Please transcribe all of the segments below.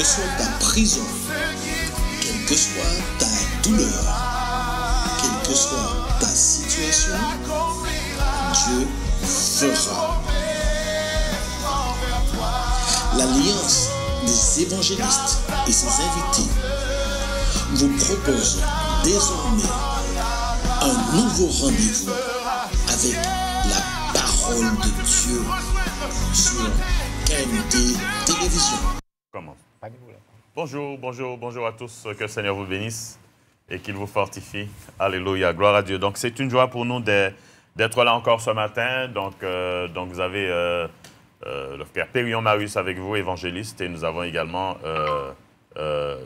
que soit ta prison, quelle que soit ta douleur, quelle que soit ta situation, Dieu fera. L'alliance des évangélistes et ses invités vous propose désormais un nouveau rendez-vous avec la parole de Dieu sur KMT Télévision. Bonjour, bonjour, bonjour à tous. Que le Seigneur vous bénisse et qu'il vous fortifie. Alléluia, gloire à Dieu. Donc, c'est une joie pour nous d'être là encore ce matin. Donc, euh, vous avez euh, euh, le frère Périon Marius avec vous, évangéliste, et nous avons également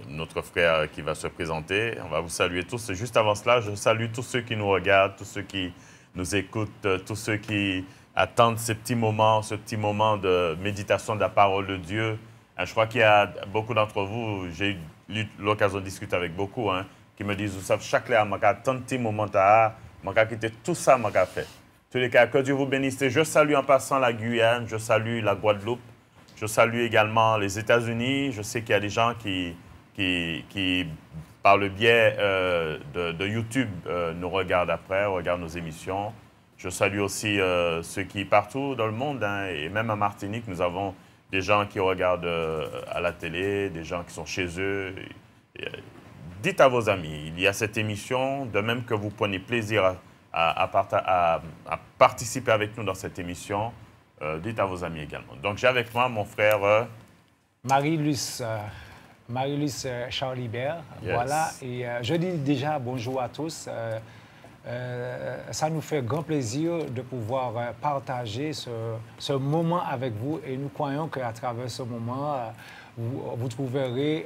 notre frère qui va se présenter. On va vous saluer tous. Juste avant cela, je salue tous ceux qui nous regardent, tous ceux qui nous écoutent, tous ceux qui attendent ce petit moment, ce petit moment de méditation de la parole de Dieu. Ah, je crois qu'il y a beaucoup d'entre vous, j'ai eu l'occasion de discuter avec beaucoup, hein, qui me disent, vous savez, chaque là, je tant de moments, je quitté tout ça, je fait. Tous les cas, que Dieu vous bénisse. Je salue en passant la Guyane, je salue la Guadeloupe, je salue également les États-Unis. Je sais qu'il y a des gens qui, qui, par le biais euh, de, YouTube, euh, nous regardent après, regardent nos émissions. Je salue aussi euh, ceux qui, partout dans le monde, hein, et même à Martinique, nous avons des gens qui regardent euh, à la télé, des gens qui sont chez eux. Euh, dites à vos amis, il y a cette émission, de même que vous prenez plaisir à, participer avec nous dans cette émission, euh, dites à vos amis également. Donc j'ai avec moi mon frère... Marie-Luce. marie Charlibert, voilà. Et je dis déjà bonjour à tous. Euh, ça nous fait grand plaisir de pouvoir euh, partager ce, moment avec vous et nous croyons qu'à travers ce moment, euh, vous, vous trouverez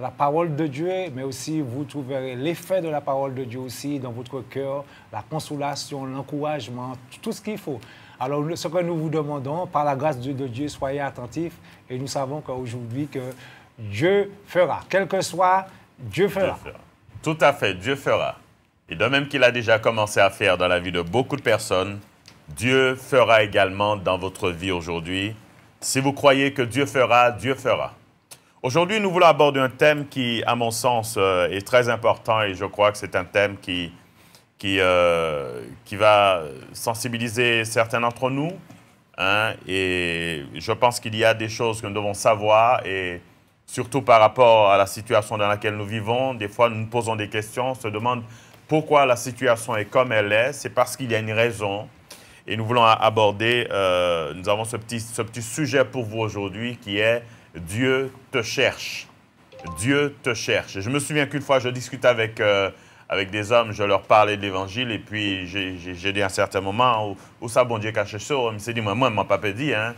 la parole de Dieu, mais aussi vous trouverez l'effet de la parole de Dieu aussi dans votre cœur, la consolation, l'encouragement, tout ce qu'il faut. Alors, ce que nous vous demandons, par la grâce de, de Dieu, soyez attentifs et nous savons qu'aujourd'hui, que Dieu fera. Quel que soit, Dieu fera. Tout à fait, Dieu fera. Et de même qu'il a déjà commencé à faire dans la vie de beaucoup de personnes, Dieu fera également dans votre vie aujourd'hui. Si vous croyez que Dieu fera, Dieu fera. Aujourd'hui, nous voulons aborder un thème qui, à mon sens, euh, est très important et je crois que c'est un thème qui, qui, euh, qui va sensibiliser certains d'entre nous. Hein, et je pense qu'il y a des choses que nous devons savoir et surtout par rapport à la situation dans laquelle nous vivons. Des fois, nous nous posons des questions, on se demande pourquoi la situation est comme elle est C'est parce qu'il y a une raison. Et nous voulons aborder, euh, nous avons ce petit, ce petit sujet pour vous aujourd'hui qui est Dieu te cherche. Dieu te cherche. je me souviens qu'une fois, je discutais avec, euh, avec des hommes, je leur parlais de l'Évangile, et puis j'ai dit à un certain moment, où, ça, bon Dieu, caché ça Il s'est dit, moi, moi, mon papa dit, hein,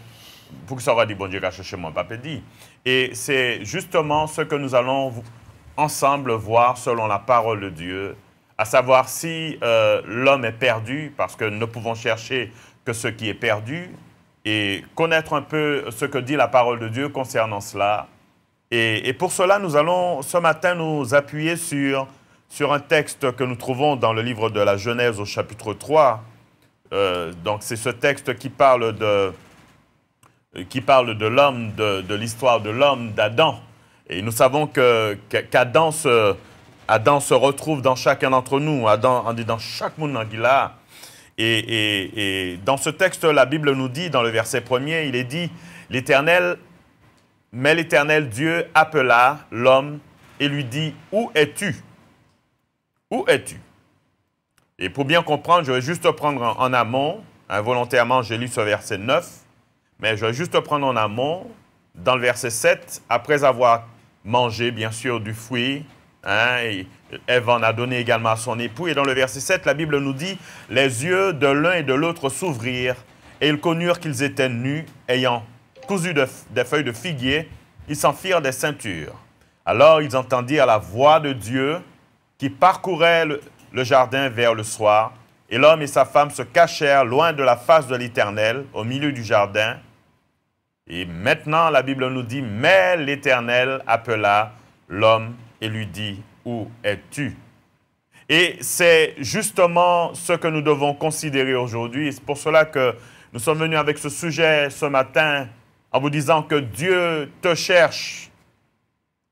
pour que ça va dit « bon Dieu, caché chez mon papa dit. Et c'est justement ce que nous allons ensemble voir selon la parole de Dieu à savoir si euh, l'homme est perdu, parce que nous ne pouvons chercher que ce qui est perdu, et connaître un peu ce que dit la parole de Dieu concernant cela. Et, pour cela, nous allons ce matin nous appuyer sur, sur, un texte que nous trouvons dans le livre de la Genèse au chapitre 3. Euh, donc c'est ce texte qui parle de, qui parle de l'homme, de, l'histoire de l'homme, d'Adam. Et nous savons qu'Adam se Adam se retrouve dans chacun d'entre nous. Adam, en dit dans chaque monde et, et, dans ce texte, la Bible nous dit, dans le verset premier, il est dit, l'Éternel, mais l'Éternel Dieu appela l'homme et lui dit, où es-tu Où es-tu Et pour bien comprendre, je vais juste prendre en, en amont, involontairement, hein, j'ai lu ce verset 9, mais je vais juste prendre en amont, dans le verset 7, après avoir mangé, bien sûr, du fruit Hein, et Eve en a donné également à son époux. Et dans le verset 7, la Bible nous dit Les yeux de l'un et de l'autre s'ouvrirent, et ils connurent qu'ils étaient nus, ayant cousu des feuilles de figuier, ils s'en firent des ceintures. Alors ils entendirent la voix de Dieu qui parcourait le jardin vers le soir, et l'homme et sa femme se cachèrent loin de la face de l'Éternel, au milieu du jardin. Et maintenant, la Bible nous dit Mais l'Éternel appela l'homme et lui dit, Où es-tu Et c'est justement ce que nous devons considérer aujourd'hui. C'est pour cela que nous sommes venus avec ce sujet ce matin en vous disant que Dieu te cherche.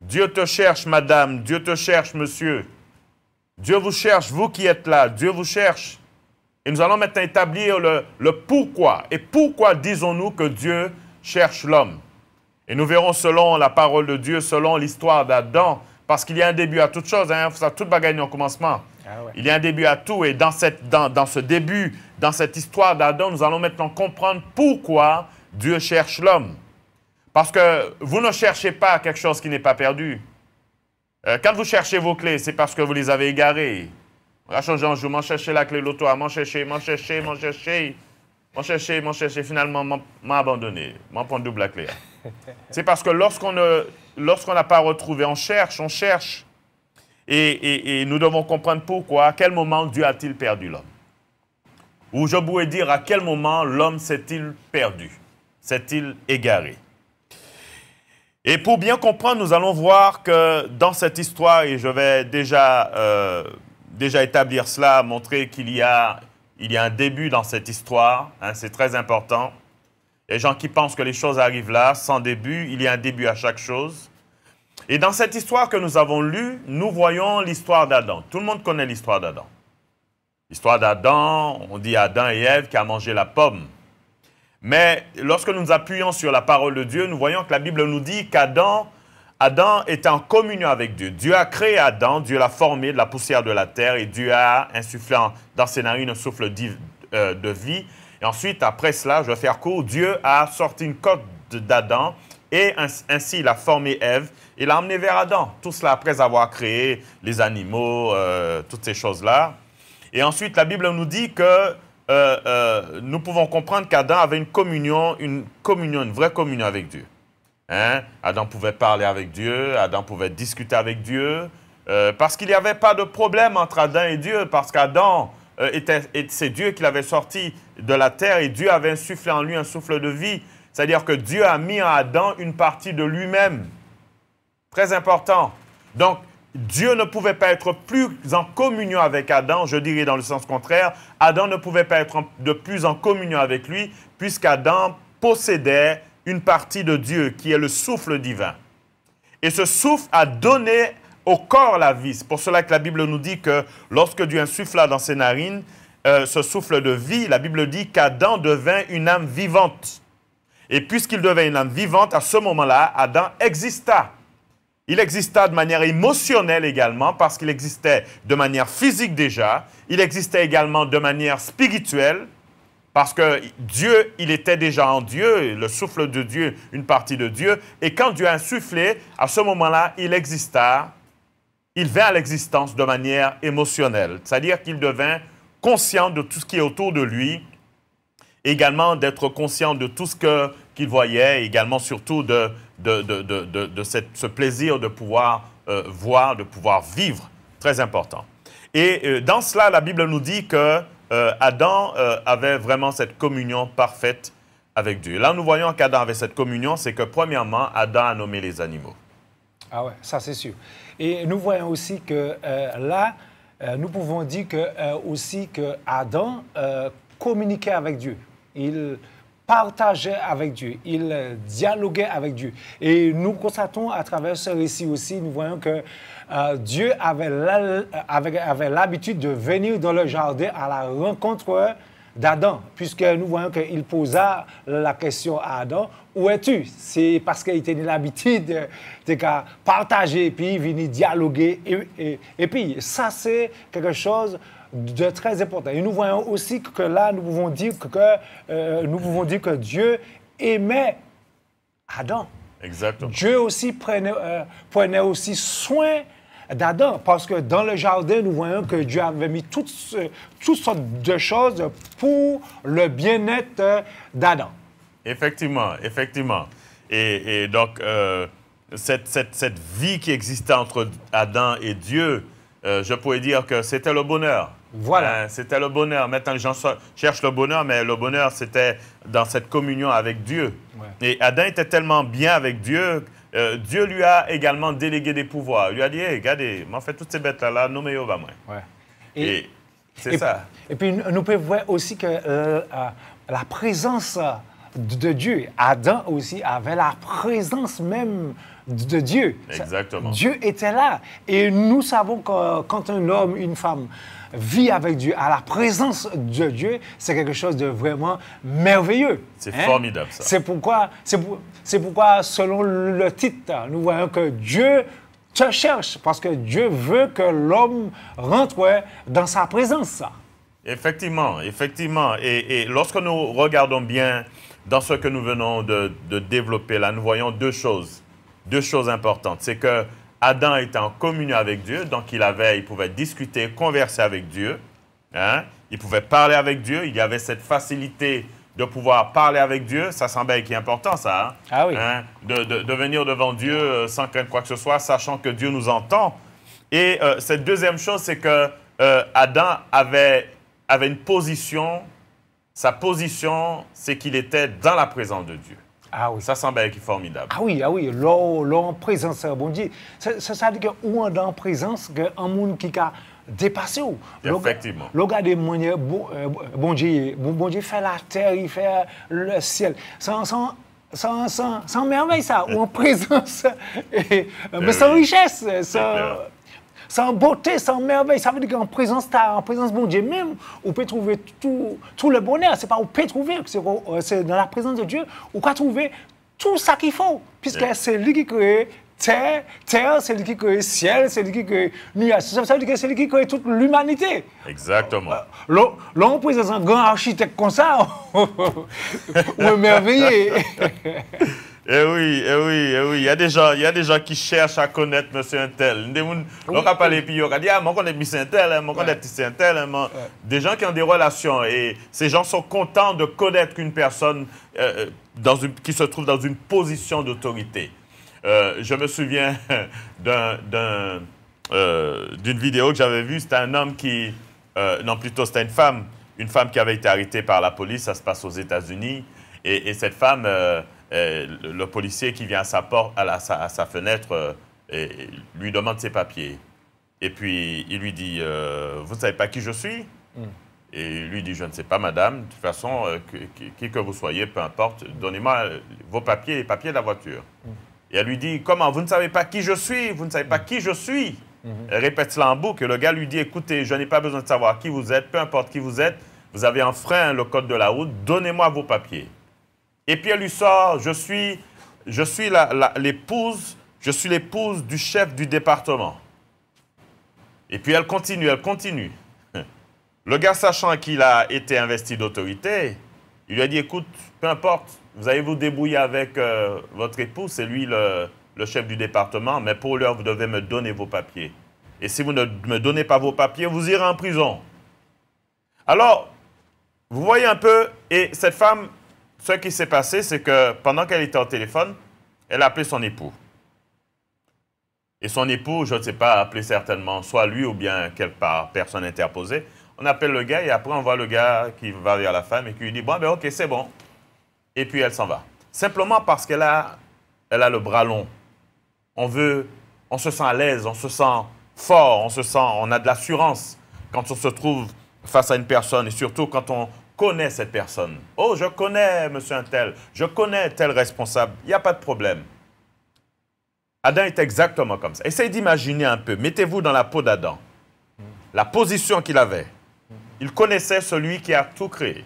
Dieu te cherche, madame. Dieu te cherche, monsieur. Dieu vous cherche, vous qui êtes là. Dieu vous cherche. Et nous allons maintenant établir le, pourquoi. Et pourquoi disons-nous que Dieu cherche l'homme Et nous verrons selon la parole de Dieu, selon l'histoire d'Adam, parce qu'il y a un début à toute chose. Hein. Ça, toute au commencement. Ah Il y a un début à tout. Et dans, cette, dans, dans ce début, dans cette histoire d'Adam, nous allons maintenant comprendre pourquoi Dieu cherche l'homme. Parce que vous ne cherchez pas quelque chose qui n'est pas perdu. Euh, quand vous cherchez vos clés, c'est parce que vous les avez égarées. Rachel Jean, je m'en chercher la clé de l'auto, m'en chercher, m'en chercher, m'en chercher, m'en chercher, m'en chercher, finalement abandonné. m'en prendre double la clé. C'est parce que lorsqu'on ne lorsqu'on n'a pas retrouvé, on cherche, on cherche. Et, nous devons comprendre pourquoi, à quel moment Dieu a-t-il perdu l'homme Ou je pourrais dire, à quel moment l'homme s'est-il perdu S'est-il égaré Et pour bien comprendre, nous allons voir que dans cette histoire, et je vais déjà, euh, déjà établir cela, montrer qu'il y, a, y a un début dans cette histoire, hein, c'est très important. Les gens qui pensent que les choses arrivent là, sans début, il y a un début à chaque chose. Et dans cette histoire que nous avons lue, nous voyons l'histoire d'Adam. Tout le monde connaît l'histoire d'Adam. L'histoire d'Adam, on dit Adam et Ève qui a mangé la pomme. Mais lorsque nous appuyons sur la parole de Dieu, nous voyons que la Bible nous dit qu'Adam Adam est en communion avec Dieu. Dieu a créé Adam, Dieu l'a formé de la poussière de la terre et Dieu a insufflé dans ses narines un souffle euh, de vie et ensuite, après cela, je vais faire court, Dieu a sorti une côte d'Adam et ainsi il a formé Ève et l'a emmené vers Adam. Tout cela après avoir créé les animaux, euh, toutes ces choses-là. Et ensuite, la Bible nous dit que euh, euh, nous pouvons comprendre qu'Adam avait une communion, une communion, une vraie communion avec Dieu. Hein? Adam pouvait parler avec Dieu, Adam pouvait discuter avec Dieu, parce qu'il n'y avait pas de problème entre Adam et Dieu, parce qu'Adam euh, c'est Dieu qui l'avait sorti de la terre et Dieu avait insufflé en lui un souffle de vie. C'est-à-dire que Dieu a mis en Adam une partie de lui-même. Très important. Donc, Dieu ne pouvait pas être plus en communion avec Adam, je dirais dans le sens contraire, Adam ne pouvait pas être de plus en communion avec lui, puisqu'Adam possédait une partie de Dieu qui est le souffle divin. Et ce souffle a donné au corps la vie. C'est pour cela que la Bible nous dit que lorsque Dieu insuffla dans ses narines euh, ce souffle de vie, la Bible dit qu'Adam devint une âme vivante. Et puisqu'il devint une âme vivante, à ce moment-là, Adam exista. Il exista de manière émotionnelle également, parce qu'il existait de manière physique déjà. Il existait également de manière spirituelle, parce que Dieu, il était déjà en Dieu, le souffle de Dieu, une partie de Dieu. Et quand Dieu a insufflé, à ce moment-là, il exista il vint à l'existence de manière émotionnelle, c'est-à-dire qu'il devint conscient de tout ce qui est autour de lui, également d'être conscient de tout ce qu'il voyait, également surtout de, ce plaisir de pouvoir euh, voir, de pouvoir vivre, très important. Et euh, dans cela, la Bible nous dit que euh, Adam avait vraiment cette communion parfaite avec Dieu. Là, nous voyons qu'Adam avait cette communion, c'est que premièrement, Adam a nommé les animaux. Ah ouais, ça c'est sûr. Et nous voyons aussi que euh, là, euh, nous pouvons dire que, euh, aussi que Adam communiquait avec Dieu. Il partageait avec Dieu, il dialoguait avec Dieu. Et nous constatons à travers ce récit aussi, nous voyons que Dieu avait l'habitude de venir dans le jardin à la rencontre d'Adam, puisque nous voyons qu'il posa la question à Adam, où es-tu C'est parce qu'il était l'habitude de, partager, puis venir dialoguer. Et, puis, ça, c'est quelque chose de très important. Et nous voyons aussi que là, nous pouvons dire que, euh, nous pouvons dire que Dieu aimait Adam. Exactement. Dieu aussi prenait, euh, prenait aussi soin d'Adam, parce que dans le jardin, nous voyons que Dieu avait mis toutes, toutes sortes de choses pour le bien-être d'Adam. Effectivement, effectivement. Et, donc, euh, cette, vie qui existait entre Adam et Dieu, euh, je pourrais dire que c'était le bonheur. Voilà. Hein, c'était le bonheur. Maintenant, les gens cherchent le bonheur, mais le bonheur, c'était dans cette communion avec Dieu. Et Adam était tellement bien avec Dieu euh, Dieu lui a également délégué des pouvoirs. Il lui a dit, hey, regardez, m'en fait toutes ces bêtes-là, là, nommez au moi. Et, c'est ça. Et puis, nous pouvons voir aussi que euh, euh, la présence de Dieu, Adam aussi avait la présence même de Dieu. Exactement. Dieu était là. Et nous savons que quand un homme, une femme, vie avec Dieu, à la présence de Dieu, c'est quelque chose de vraiment merveilleux. C'est hein? formidable ça. C'est pourquoi, c'est pour, pourquoi, selon le titre, nous voyons que Dieu te cherche, parce que Dieu veut que l'homme rentre dans sa présence. Effectivement, effectivement. Et, lorsque nous regardons bien dans ce que nous venons de, de développer là, nous voyons deux choses, deux choses importantes. C'est que Adam était en communion avec Dieu, donc il, avait, il pouvait discuter, converser avec Dieu. Hein. Il pouvait parler avec Dieu. Il y avait cette facilité de pouvoir parler avec Dieu. Ça semblait qui est important, ça. Hein. Ah hein, de, venir devant Dieu euh, sans craindre quoi que ce soit, sachant que Dieu nous entend. Et euh, cette deuxième chose, c'est que euh, Adam avait, avait une position. Sa position, c'est qu'il était dans la présence de Dieu. Ah oui. Ça semble être formidable. Ah oui, ah oui. l'en en présence, bon Dieu. Ça veut dire que est en présence, un monde qui a dépassé. Effectivement. L'eau a des manières, euh, bon, Dieu, bon Dieu fait la terre, il fait euh, le ciel. Sans, sans sans, sans, merveille, ça, ou en présence, euh, mais eh sans richesse, sans, sans beauté, sans merveille. Ça veut dire qu'en présence, en présence de Dieu même, on peut trouver tout, tout le bonheur. C'est pas on peut trouver, euh, c'est dans la présence de Dieu, on peut trouver tout ça qu'il faut, puisque c'est lui qui crée terre, terre, c'est lui qui crée ciel, c'est lui qui crée nuages. Ça veut dire que c'est lui qui crée toute l'humanité. Exactement. Euh, L'homme on présente un grand architecte comme ça, on est merveilleux. Eh oui, eh oui, eh oui. Il y a des gens, il y des gens qui cherchent à connaître monsieur Intel. Des gens, on puis on dit ah, moi monsieur Intel, hein, hein, Des gens qui ont des relations et ces gens sont contents de connaître qu'une personne euh, euh, qui se trouve dans une position d'autorité. Euh, je me souviens d'un, d'une vidéo que j'avais vue. C'était un homme qui, non plutôt c'était une femme, une femme qui avait été arrêtée par la police. Ça se passe aux États-Unis et, cette femme euh, le, policier qui vient à sa porte, à, sa, fenêtre, euh, lui demande ses papiers. Et puis, il lui dit euh, Vous ne savez pas qui je suis hmm. Et il lui dit, je ne sais pas, madame, de toute façon, qui que vous soyez, peu importe, donnez-moi vos papiers les papiers de la voiture. Hmm. Et elle lui dit, comment, vous ne savez pas qui je suis, vous ne savez pas hmm. qui je suis. Elle répète cela en boucle. Et le gars lui dit, écoutez, je n'ai pas besoin de savoir qui vous êtes, peu importe qui vous êtes, vous avez frein, le code de la route, donnez-moi vos papiers. Et puis elle lui sort, je suis, je suis l'épouse, je suis l'épouse du chef du département. Et puis elle continue, elle continue. Le gars, sachant qu'il a été investi d'autorité, il lui a dit, écoute, peu importe, vous allez vous débrouiller avec euh, votre épouse, c'est lui le, le, chef du département, mais pour l'heure, vous devez me donner vos papiers. Et si vous ne me donnez pas vos papiers, vous irez en prison. Alors, vous voyez un peu, et cette femme, ce qui s'est passé, c'est que pendant qu'elle était au téléphone, elle a appelé son époux. Et son époux, je ne sais pas, a appelé certainement soit lui ou bien quelque part, personne interposée. On appelle le gars et après on voit le gars qui va vers la femme et qui lui dit Bon, ben ok, c'est bon. Et puis elle s'en va. Simplement parce qu'elle a, elle a le bras long. On veut, on se sent à l'aise, on se sent fort, on se sent, on a de l'assurance quand on se trouve face à une personne et surtout quand on, connais cette personne. Oh, je connais monsieur un tel, je connais tel responsable, il n'y a pas de problème. Adam est exactement comme ça. Essayez d'imaginer un peu, mettez-vous dans la peau d'Adam, la position qu'il avait. Il connaissait celui qui a tout créé.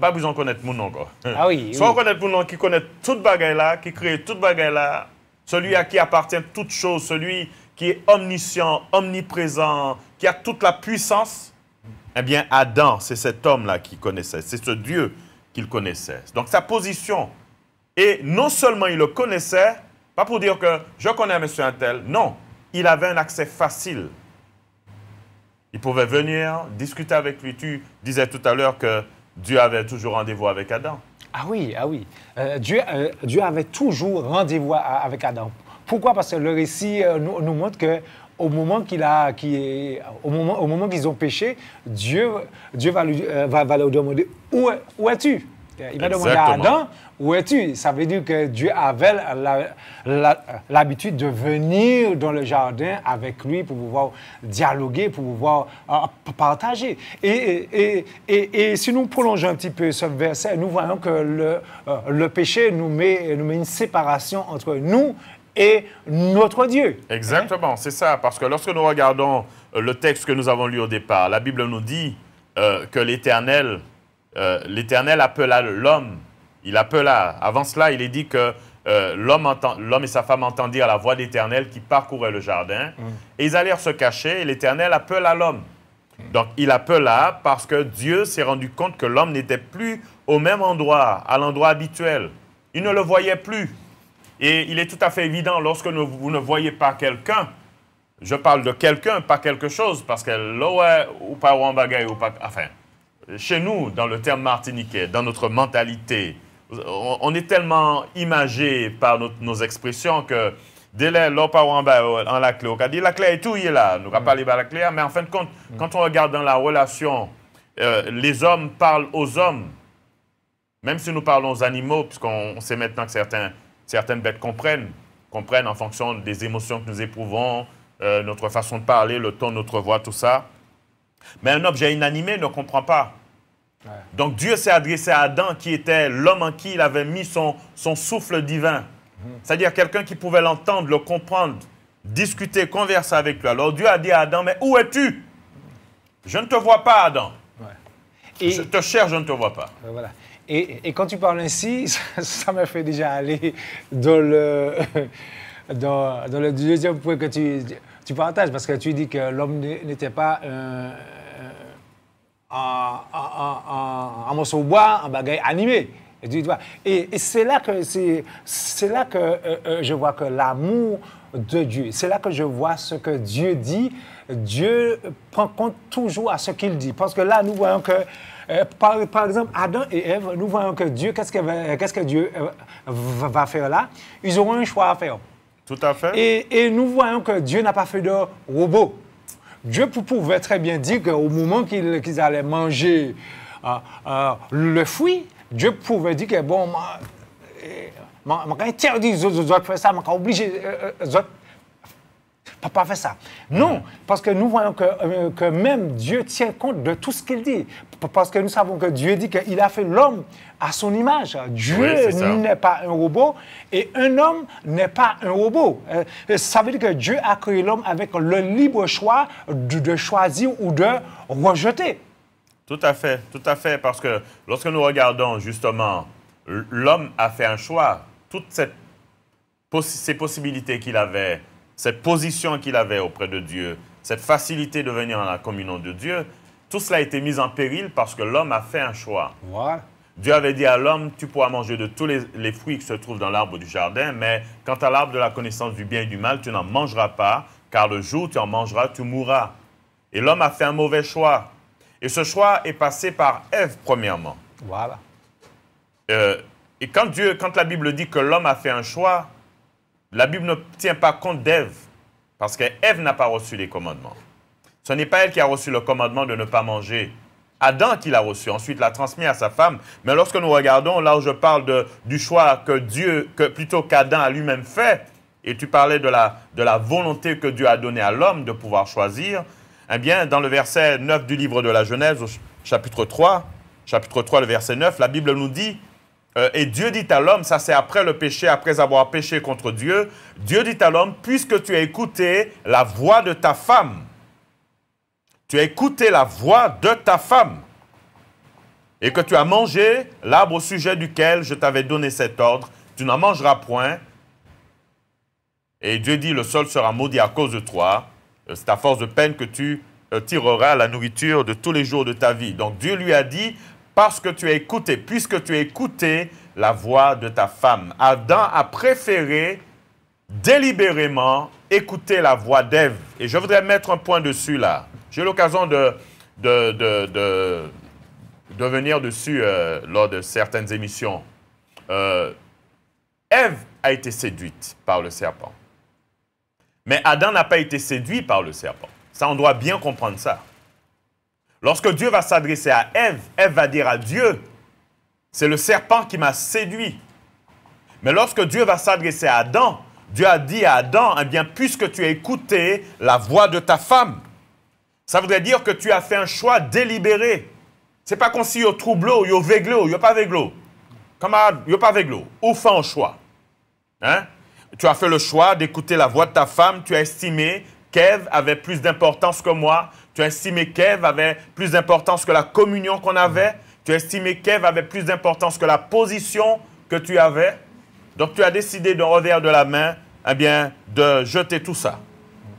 Pas besoin de connaître mon nom. Ah oui. Soit connaître mon qui connaît toute bagaille là, qui crée toute bagaille là, celui à qui appartient toute chose, celui qui est omniscient, omniprésent, qui a toute la puissance, eh bien, Adam, c'est cet homme-là qu'il connaissait, c'est ce Dieu qu'il connaissait. Donc, sa position. Et non seulement il le connaissait, pas pour dire que je connais un tel. non, il avait un accès facile. Il pouvait venir, discuter avec lui. Tu disais tout à l'heure que Dieu avait toujours rendez-vous avec Adam. Ah oui, ah oui. Euh, euh, Dieu, avait toujours rendez-vous avec Adam. Pourquoi? Parce que le récit euh, nous, montre que au moment qu'il a, qui est, au moment, au moment qu'ils ont péché, Dieu, Dieu va, lui, euh, va, va leur demander où, où es-tu Il va demander à Adam où es-tu Ça veut dire que Dieu avait l'habitude de venir dans le jardin avec lui pour pouvoir dialoguer, pour pouvoir euh, partager. Et, et, et, et, si nous prolongeons un petit peu ce verset, nous voyons que le, euh, le péché nous met, nous met une séparation entre nous est notre Dieu. Exactement, c'est ça. Parce que lorsque nous regardons euh, le texte que nous avons lu au départ, la Bible nous dit euh, que euh, l'Éternel, appela l'homme. Il appela. Avant cela, il est dit que l'homme et sa femme entendirent la voix d'Éternel qui parcourait le jardin. Mm. Et ils allèrent se cacher et l'Éternel appela l'homme. Donc, il appela parce que Dieu s'est rendu compte que l'homme n'était plus au même endroit, à l'endroit habituel. Il ne le voyait plus. Et il est tout à fait évident, lorsque vous ne voyez pas quelqu'un, je parle de quelqu'un, pas quelque chose, parce que là, ou pas ou en bagaille, ou pas. Enfin, chez nous, dans le terme martiniquais, dans notre mentalité, on, est tellement imagé par nos expressions que dès là, pas en bas, euh, en la clé, on dit la clé et tout, il est là. Nous n'avons mm. pas la clé, mais en fin de compte, quand on regarde dans la relation, euh, les hommes parlent aux hommes, même si nous parlons aux animaux, puisqu'on sait maintenant que certains certaines bêtes comprennent, comprennent en fonction des émotions que nous éprouvons, euh, notre façon de parler, le ton, de notre voix, tout ça. Mais un objet inanimé ne comprend pas. Donc Dieu s'est adressé à Adam qui était l'homme en qui il avait mis son, son souffle divin. Mhm. C'est-à-dire quelqu'un qui pouvait l'entendre, le comprendre, discuter, converser avec lui. Alors Dieu a dit à Adam, mais où es-tu Je ne te vois pas, Adam. Et... Je te cherche, je ne te vois pas. Ben voilà. Et, quand tu parles ainsi, ça m'a fait déjà aller dans le, dans, le deuxième point que tu, tu partages, parce que tu dis que l'homme n'était pas un, euh, euh, morceau de bois, un bagage animé. Et, et, c'est là que, c'est, là que euh, je vois que l'amour de Dieu, c'est là que je vois ce que Dieu dit. Dieu prend compte toujours à ce qu'il dit. Parce que là, nous voyons que par, par, exemple, Adam et Ève, nous voyons que Dieu, qu'est-ce que, qu'est-ce que Dieu va faire là Ils auront un choix à faire. Tout à fait. Et, nous voyons que Dieu n'a pas fait de robot. Dieu pouvait très bien dire qu'au moment qu'ils allaient manger le fruit, Dieu pouvait dire que bon, je vais interdire les autres faire ça, je vais obliger les autres Papa fait ça. Non, parce que nous voyons euh, que, même Dieu tient compte de tout ce qu'il dit. Parce que nous savons que Dieu dit qu'il a fait l'homme à son image. Dieu n'est pas un robot et un homme n'est pas un robot. Euh, ça veut dire que Dieu a créé l'homme avec le libre choix de, choisir ou de rejeter. Tout à fait, tout à fait, parce que lorsque nous regardons justement, l'homme a fait un choix, toutes ces possibilités qu'il avait cette position qu'il avait auprès de Dieu, cette facilité de venir à la communion de Dieu, tout cela a été mis en péril parce que l'homme a fait un choix. Dieu avait dit à l'homme, tu pourras manger de tous les, fruits qui se trouvent dans l'arbre du jardin, mais quant à l'arbre de la connaissance du bien et du mal, tu n'en mangeras pas, car le jour où tu en mangeras, tu mourras. Et l'homme a fait un mauvais choix. Et ce choix est passé par Ève, premièrement. Voilà. Euh, et quand, quand la Bible dit que l'homme a fait un choix, la Bible ne tient pas compte d'Ève, parce qu'Ève n'a pas reçu les commandements. Ce n'est pas elle qui a reçu le commandement de ne pas manger. Adam qui l'a reçu, ensuite l'a transmis à sa femme. Mais lorsque nous regardons, là où je parle du choix que Dieu, que plutôt qu'Adam a lui-même fait, et tu parlais de la, de la volonté que Dieu a donnée à l'homme de pouvoir choisir, eh bien, dans le verset 9 du livre de la Genèse, chapitre 3, chapitre 3, le verset 9, la Bible nous dit euh, et Dieu dit à l'homme, ça c'est après le péché, après avoir péché contre Dieu, Dieu dit à l'homme, puisque tu as écouté la voix de ta femme, tu as écouté la voix de ta femme, et que tu as mangé l'arbre au sujet duquel je t'avais donné cet ordre, tu n'en mangeras point. Et Dieu dit, le sol sera maudit à cause de toi. C'est à force de peine que tu euh, tireras la nourriture de tous les jours de ta vie. Donc Dieu lui a dit, parce que tu as écouté, puisque tu as écouté la voix de ta femme. Adam a préféré délibérément écouter la voix d'Ève. Et je voudrais mettre un point dessus là. J'ai l'occasion de, de, de, venir dessus euh, lors de certaines émissions. Euh, Ève a été séduite par le serpent. Mais Adam n'a pas été séduit par le serpent. Ça, on doit bien comprendre ça. Lorsque Dieu va s'adresser à Ève, Ève va dire à Dieu, c'est le serpent qui m'a séduit. Mais lorsque Dieu va s'adresser à Adam, Dieu a dit à Adam, eh bien, puisque tu as écouté la voix de ta femme, ça voudrait dire que tu as fait un choix délibéré. C'est pas comme si au troubleau, il y a pas il Camarade, a pas Ou fait un choix. Hein? Tu as fait le choix d'écouter la voix de ta femme, tu as estimé qu'Ève avait plus d'importance que moi, tu as estimé qu'Ève avait plus d'importance que la communion qu'on avait. Tu as estimé qu'Ève avait plus d'importance que la position que tu avais. Donc tu as décidé d'un revers de la main, eh bien, de jeter tout ça.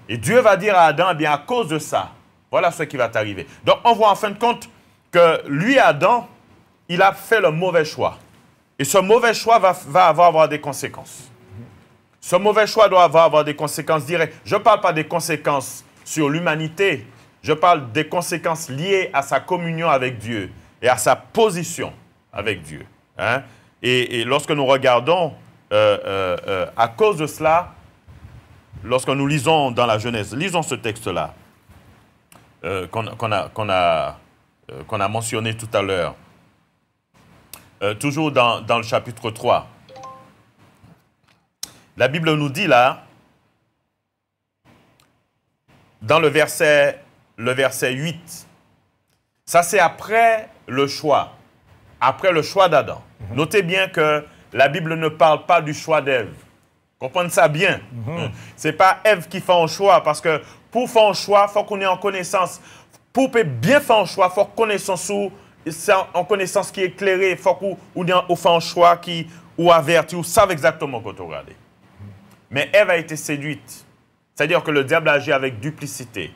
Et Dieu va dire à Adam, eh bien, à cause de ça, voilà ce qui va t'arriver. Donc on voit en fin de compte que lui, Adam, il a fait le mauvais choix. Et ce mauvais choix va, avoir, des conséquences. Ce mauvais choix doit avoir, avoir des conséquences directes. Je ne parle pas des conséquences sur l'humanité, je parle des conséquences liées à sa communion avec Dieu et à sa position avec Dieu. Hein. Et, lorsque nous regardons, euh, euh, euh, à cause de cela, lorsque nous lisons dans la Genèse, lisons ce texte-là qu'on a, mentionné tout à l'heure, toujours dans, dans le chapitre 3. La Bible nous dit là, dans le verset le verset 8. Ça, c'est après le choix, après le choix d'Adam. Mhm. Notez bien que la Bible ne parle pas du choix d'Ève. Comprenez ça bien. Mhm. Hein? C'est Ce n'est pas Ève qui fait un choix, parce que pour faire un choix, il faut qu'on ait en connaissance. Pour bien faire un choix, il faut connaissance ait en connaissance qui est éclairée, il faut qu'on ait un choix qui ou averti, ou savent exactement à regarder. Mhm. Mais Ève a été séduite. C'est-à-dire que le diable agit avec duplicité.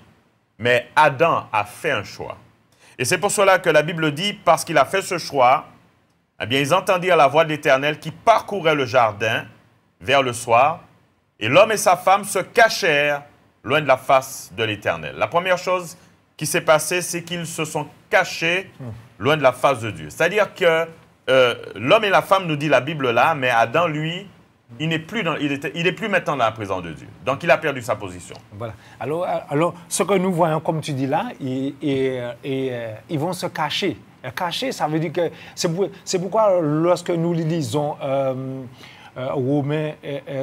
Mais Adam a fait un choix. Et c'est pour cela que la Bible dit, parce qu'il a fait ce choix, eh bien, ils entendirent la voix de l'Éternel qui parcourait le jardin vers le soir, et l'homme et sa femme se cachèrent loin de la face de l'Éternel. La première chose qui s'est passée, c'est qu'ils se sont cachés loin de la face de Dieu. C'est-à-dire que euh, l'homme et la femme, nous dit la Bible là, mais Adam, lui, il n'est plus, il il est plus maintenant dans la présence de Dieu. Donc il a perdu sa position. Voilà. Alors, euh, alors ce que nous voyons, comme tu dis là, ils, euh, euh, ils, vont se cacher. Cacher, ça veut dire que c'est pour, pourquoi lorsque nous lisons Romains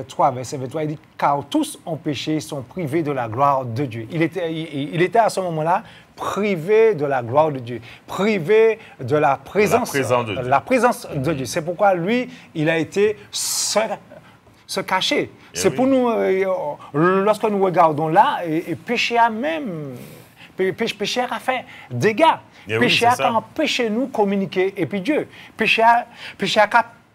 3, verset 23, il dit Car tous ont péché, sont privés de la gloire de Dieu. Il était, il, était à ce moment-là privé de la gloire de Dieu, privé de la présence de, la présence de Dieu. C'est pourquoi lui, il a été se cacher. Eh c'est pour nous, euh, lorsque nous regardons là, et, péché a même, péché a fait dégâts. pécher eh péché a empêché nous communiquer et puis Dieu. Péché a,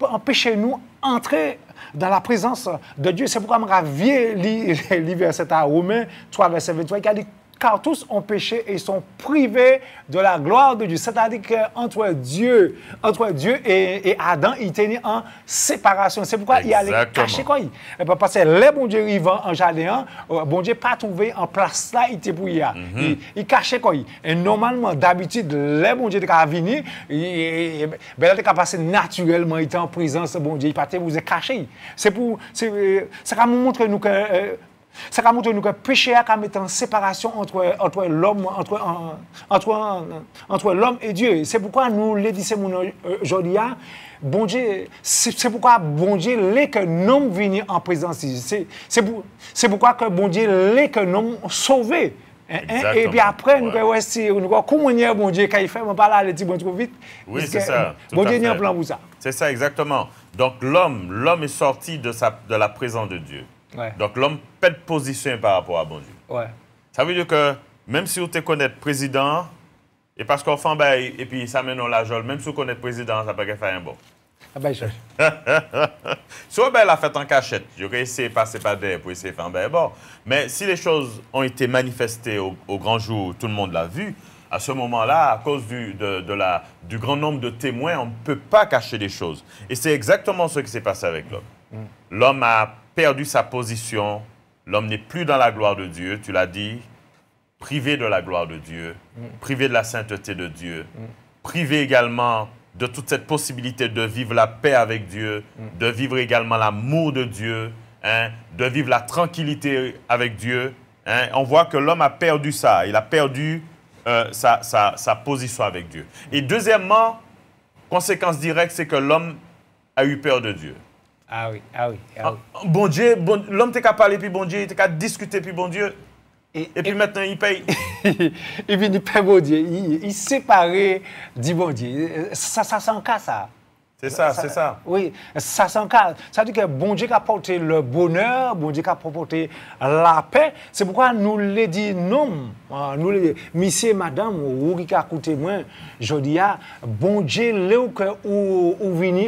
empêché nous entrer dans la présence de Dieu. C'est pourquoi je me lire le verset à Romains 3, verset 23, qui a dit car tous ont péché et sont privés de la gloire de Dieu. C'est-à-dire qu'entre Dieu, entre Dieu et, Adam, ils étaient en séparation. C'est pourquoi il allait cacher quoi. Eh ben, parce que les bon dieux vivant en jardin, euh, bon Dieu pas trouvé en place là, il était pour y mhm. il, cachait quoi. Et normalement, d'habitude, les bon Dieu sont venus, il, ben, passé naturellement, il était en présence, bon Dieu, il partait vous caché. C'est pour, ça euh, montre nous que euh, ça a montré que le péché a mis en séparation entre, entre l'homme entre, entre, entre l'homme et Dieu. C'est pourquoi nous le disons euh, aujourd'hui, hein, bon Dieu, c'est pourquoi bon Dieu l'est que nous venir en présence. C'est pour, pourquoi que bon Dieu l'est que nous sauvé. Hein, hein? Et puis après, nous avons c'est nous avons comment bon Dieu, quand il fait, on parle à dit bon trop vite. Oui, c'est ça. Euh, bon Dieu, il a un plan pour ça. C'est ça, exactement. Donc l'homme, l'homme est sorti de, sa, de la présence de Dieu. Donc l'homme pète position par rapport à bon Dieu. Ça veut dire que même si vous te connaître président, et parce qu'on fait un et puis ça mène la jolle, même si vous connaissez président, ça peut faire un bon. Ah ben, je... si vous avez la en cachette, j'aurais essayé de passer par derrière pour essayer de faire un bon. Mais si les choses ont été manifestées au, grand jour, tout le monde l'a vu, à ce moment-là, à cause du, de, la, du grand nombre de témoins, on ne peut pas cacher des choses. Et c'est exactement ce qui s'est passé avec l'homme. Mm. L'homme a perdu sa position, l'homme n'est plus dans la gloire de Dieu, tu l'as dit, privé de la gloire de Dieu, privé de la sainteté de Dieu, privé également de toute cette possibilité de vivre la paix avec Dieu, de vivre également l'amour de Dieu, hein, de vivre la tranquillité avec Dieu. Hein. On voit que l'homme a perdu ça, il a perdu euh, sa position avec Dieu. Et deuxièmement, conséquence directe, c'est que l'homme a eu peur de Dieu. Ah oui, ah oui. Ah ah, bon Dieu, l'homme t'a qu'à puis bon Dieu, il qu'à discuter, puis bon Dieu. Et, puis maintenant, il paye. il puis il paye bon Dieu. Il, il séparé du bon Dieu. Ça, ça s'en ça. C'est ça, c'est ça. Oui, ça s'en Ça veut dire que bon Dieu qui a porté le bonheur, bon Dieu qui a porté la paix. C'est pourquoi nous le dit non. Ah, nous, les, monsieur et madame, vous qui moi, je bon Dieu, le ou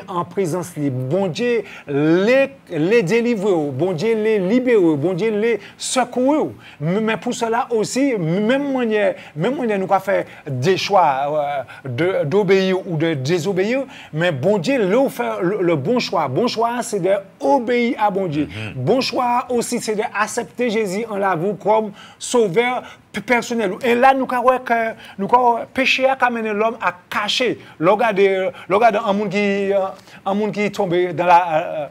en présence les bon Dieu, les, les délivrer, bon Dieu, les libérer, bon Dieu, les secourir. Mais pour cela aussi, même manière, même manière, nous avons fait des choix euh, d'obéir ou de désobéir, mais bon Dieu, le, le, le bon choix, bon choix, c'est d'obéir à bon Dieu. Mm-hmm. Bon choix aussi, c'est d'accepter Jésus en la vous comme sauveur personnel. Et là, nous avons que nous avons péché à amener l'homme à cacher. Regardez, regardez un monde qui, euh, un monde qui est tombé dans la euh,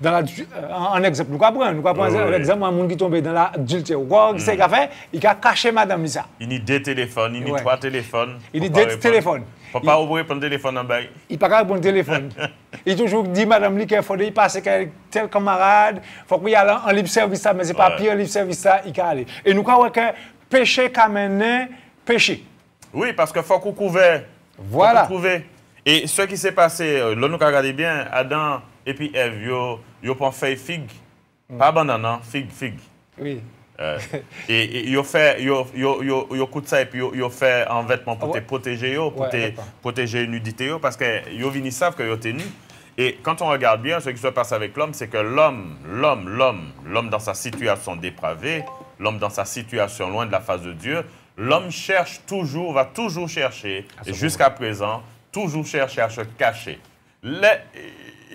dans la, un exemple, nous comprenons, nous comprenons oui, un un monde qui est tombé dans l'adultère. Qu'est-ce qu'il a fait Il a caché madame ça. Il a deux téléphones, il a trois téléphones. Il a deux téléphones. Papa, il ne prendre pas ouvrir au téléphone en bas. Il ne pas répondre téléphone. il toujours dit, madame, qu'il faut y passer avec tel camarade, il faut qu'il y ait en libre service, mais c'est pas ouais. pire, libre service, il a aller. Et nous croyons que péché mené péché. Oui, parce que faut qu'on couvre. Voilà. Et ce qui s'est passé, euh, là, nous regardons bien, Adam et puis ils ont fait figue. Mm. Pas banane, hein, figue, figue. Oui. Euh, et ils ont fait, ça et puis ils fait un vêtement pour ah te protéger, pour ouais, te protéger parce qu'ils ont venu savent qu'ils étaient nus. Et quand on regarde bien, ce qui se passe avec l'homme, c'est que l'homme, l'homme, l'homme, l'homme dans sa situation dépravée, l'homme dans sa situation loin de la face de Dieu, l'homme cherche toujours, va toujours chercher, et jusqu'à présent, toujours chercher à se cacher. Les,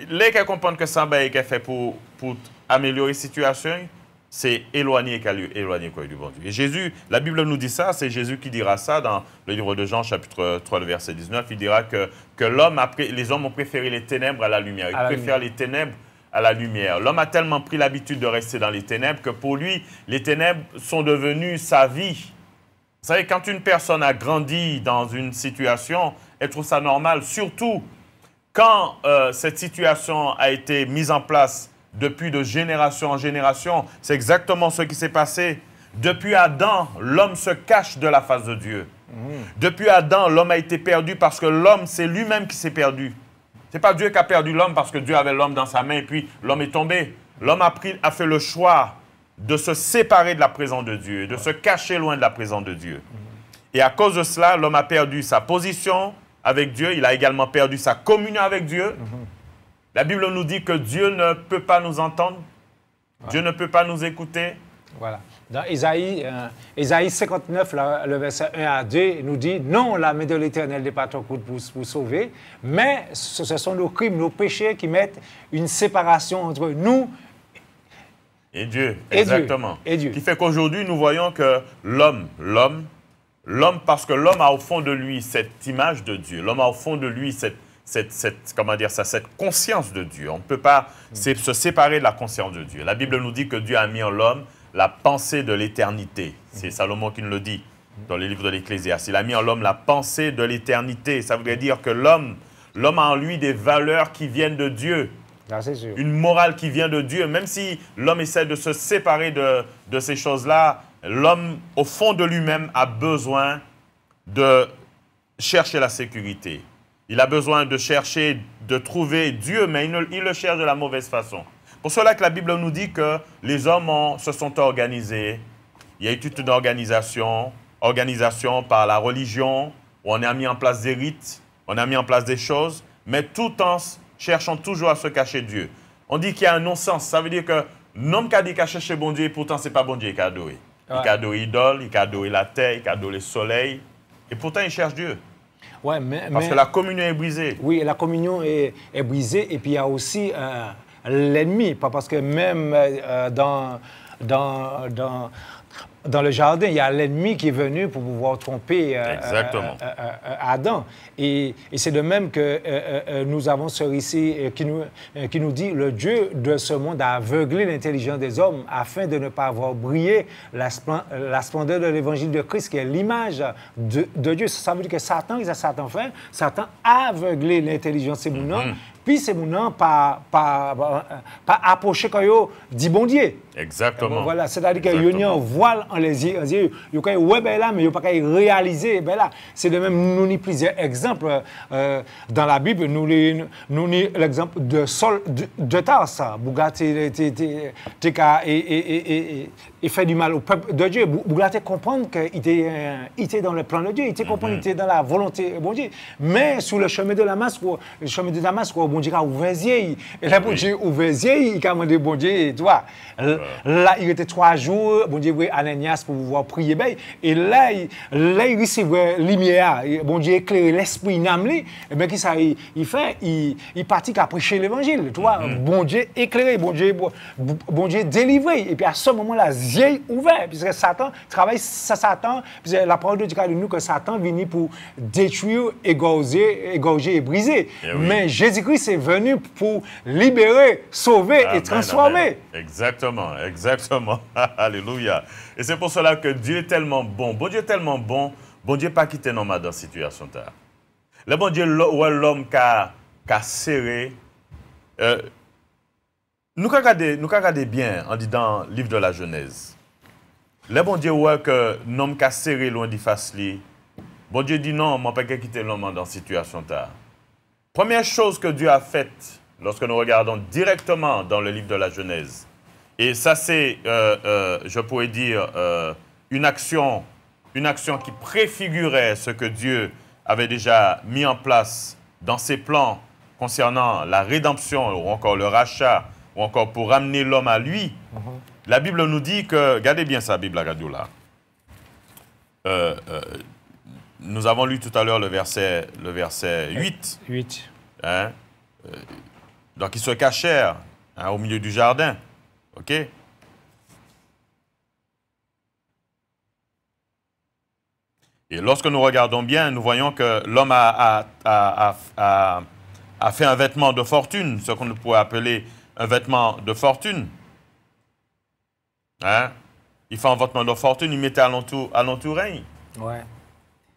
les qui que ça est fait pour, pour améliorer la situation, c'est éloigner, éloigner quoi du bon Dieu. Et Jésus, la Bible nous dit ça, c'est Jésus qui dira ça dans le livre de Jean, chapitre 3, verset 19. Il dira que, que l'homme les hommes ont préféré les ténèbres à la lumière. Ils préfèrent les ténèbres à la lumière. L'homme a tellement pris l'habitude de rester dans les ténèbres que pour lui, les ténèbres sont devenues sa vie. Vous savez, quand une personne a grandi dans une situation, elle trouve ça normal, surtout quand euh, cette situation a été mise en place depuis de génération en génération. C'est exactement ce qui s'est passé. Depuis Adam, l'homme se cache de la face de Dieu. Mmh. Depuis Adam, l'homme a été perdu parce que l'homme, c'est lui-même qui s'est perdu n'est pas Dieu qui a perdu l'homme parce que Dieu avait l'homme dans sa main et puis l'homme est tombé. L'homme a, a fait le choix de se séparer de la présence de Dieu, de se cacher loin de la présence de Dieu. Et à cause de cela, l'homme a perdu sa position avec Dieu, il a également perdu sa communion avec Dieu. La Bible nous dit que Dieu ne peut pas nous entendre, Dieu ne peut pas nous écouter. Voilà. Dans Isaïe 59, euh, le verset 1 à 2, nous dit Non, la main de l'Éternel n'est pas trop courte pour vous sauver, mais ce, sont nos crimes, nos péchés qui mettent une séparation entre nous et Dieu. exactement. Et Dieu. Qui fait qu'aujourd'hui, nous voyons que l'homme, l'homme, l'homme, parce que l'homme a au fond de lui cette image de Dieu, l'homme a au fond de lui cette, cette, cette, comment dire ça, cette conscience de Dieu. On ne peut pas mm. se séparer de la conscience de Dieu. La Bible nous dit que Dieu a mis en l'homme la pensée de l'éternité. C'est mhm. Salomon qui nous le dit mhm. dans les livres de l'Ecclésiaste. Il a mis en l'homme la pensée de l'éternité. Ça voudrait dire que l'homme, l'homme a en lui des valeurs qui viennent de Dieu. Ah, Une morale qui vient de Dieu. Même si l'homme essaie de se séparer de, ces choses-là, l'homme, au fond de lui-même, a besoin de chercher la sécurité. Il a besoin de chercher, de trouver Dieu, mais il le cherche de la mauvaise façon. Pour cela que la Bible nous dit que les hommes se sont organisés. Il y a eu toute une organisation, organisation par la religion, où on a mis en place des rites, on a mis en place des choses, mais tout en cherchant toujours à se cacher Dieu. On dit qu'il y a un non-sens. Ça veut dire que l'homme qui a dit a chez bon Dieu, pourtant c'est pas bon Dieu qui a adoré. Il a adoré l'idole, il a adoré la terre, il a adoré le soleil. Et pourtant, il cherche Dieu. Ouais, mais, Parce que la communion est brisée. Oui, la communion est, brisée. Et puis, il y a aussi l'ennemi. Pas parce que même euh, dans, dans, dans, le jardin, il y a l'ennemi qui est venu pour pouvoir tromper euh, euh, Adam. Et, c'est de même que euh, euh, euh, nous avons ce récit qui, nous, qui nous dit le Dieu de ce monde a aveuglé l'intelligence des hommes afin de ne pas avoir brillé la, splendeur de l'évangile de Christ, qui est l'image de, Dieu. Ça veut dire que Satan, il a Satan fait, Satan a aveuglé l'intelligence ces Mounins mm-hmm. Puis ces mon pas pas pas approcher quand ont dit bon Dieu. Exactement. voilà, c'est-à-dire qu'ils ont un voile en les yeux, Ils ont web ben là mais n'ont pas réaliser ben là. C'est de même nous ni plusieurs exemples exemple, euh, euh, dans la Bible, nous avons nous, l'exemple de Saul de, de Tarse. Bouga, et, et, fait du mal au peuple de Dieu. Bouga, comprendre qu'il était, euh, était dans le plan de Dieu, il était comprendre qu'il mhm. était dans la volonté de Dieu. Mais sur le chemin de Damas, le chemin de Damas, bon Dieu a ouvert Et là, bon Dieu ouvert il a demandé bon Dieu, toi. Là, il était trois jours, bon Dieu, Ananias pour pouvoir prier. Ben, et là, il, là, il recevait lumière, bon Dieu éclairait les pour namlé, eh bien, qui ça, il, fait, il, partit qu'à prêcher l'évangile, tu vois, mm-hmm. bon Dieu éclairé, bon Dieu, bon, Dieu délivré, et puis à ce moment-là, vieille ouvert, puisque Satan travaille, ça Satan, la parole de Dieu dit nous que Satan venu pour détruire, égorger, égorger et briser, eh mais Jésus-Christ est venu pour libérer, sauver et transformer. exactement, exactement, alléluia. Et c'est pour cela que Dieu est tellement bon, bon Dieu est tellement bon, Bon Dieu, pas quitter dans cette situation. Le bon Dieu, l'homme qui a serré. Euh, nous regardons bien en dit le livre de la Genèse. Le bon Dieu, ouais, que l'homme qui a serré loin de face Bon Dieu dit non, je ne pas quitter l'homme dans cette situation. -là. Première chose que Dieu a faite lorsque nous regardons directement dans le livre de la Genèse, et ça c'est, euh, euh, je pourrais dire, une, action, une action qui préfigurait ce que Dieu avait déjà mis en place dans ses plans concernant la rédemption ou encore le rachat ou encore pour ramener l'homme à lui, la Bible nous dit que, regardez bien ça, Bible à Gadoula. Euh, euh, nous avons lu tout à l'heure le verset, le verset 8. 8. Hein? Euh, donc ils se cachèrent hein, au milieu du jardin. OK Et lorsque nous regardons bien, nous voyons que l'homme a, fait un vêtement de fortune, ce qu'on pourrait appeler un vêtement de fortune. Hein? Il fait un vêtement de fortune, il mettait à à hein?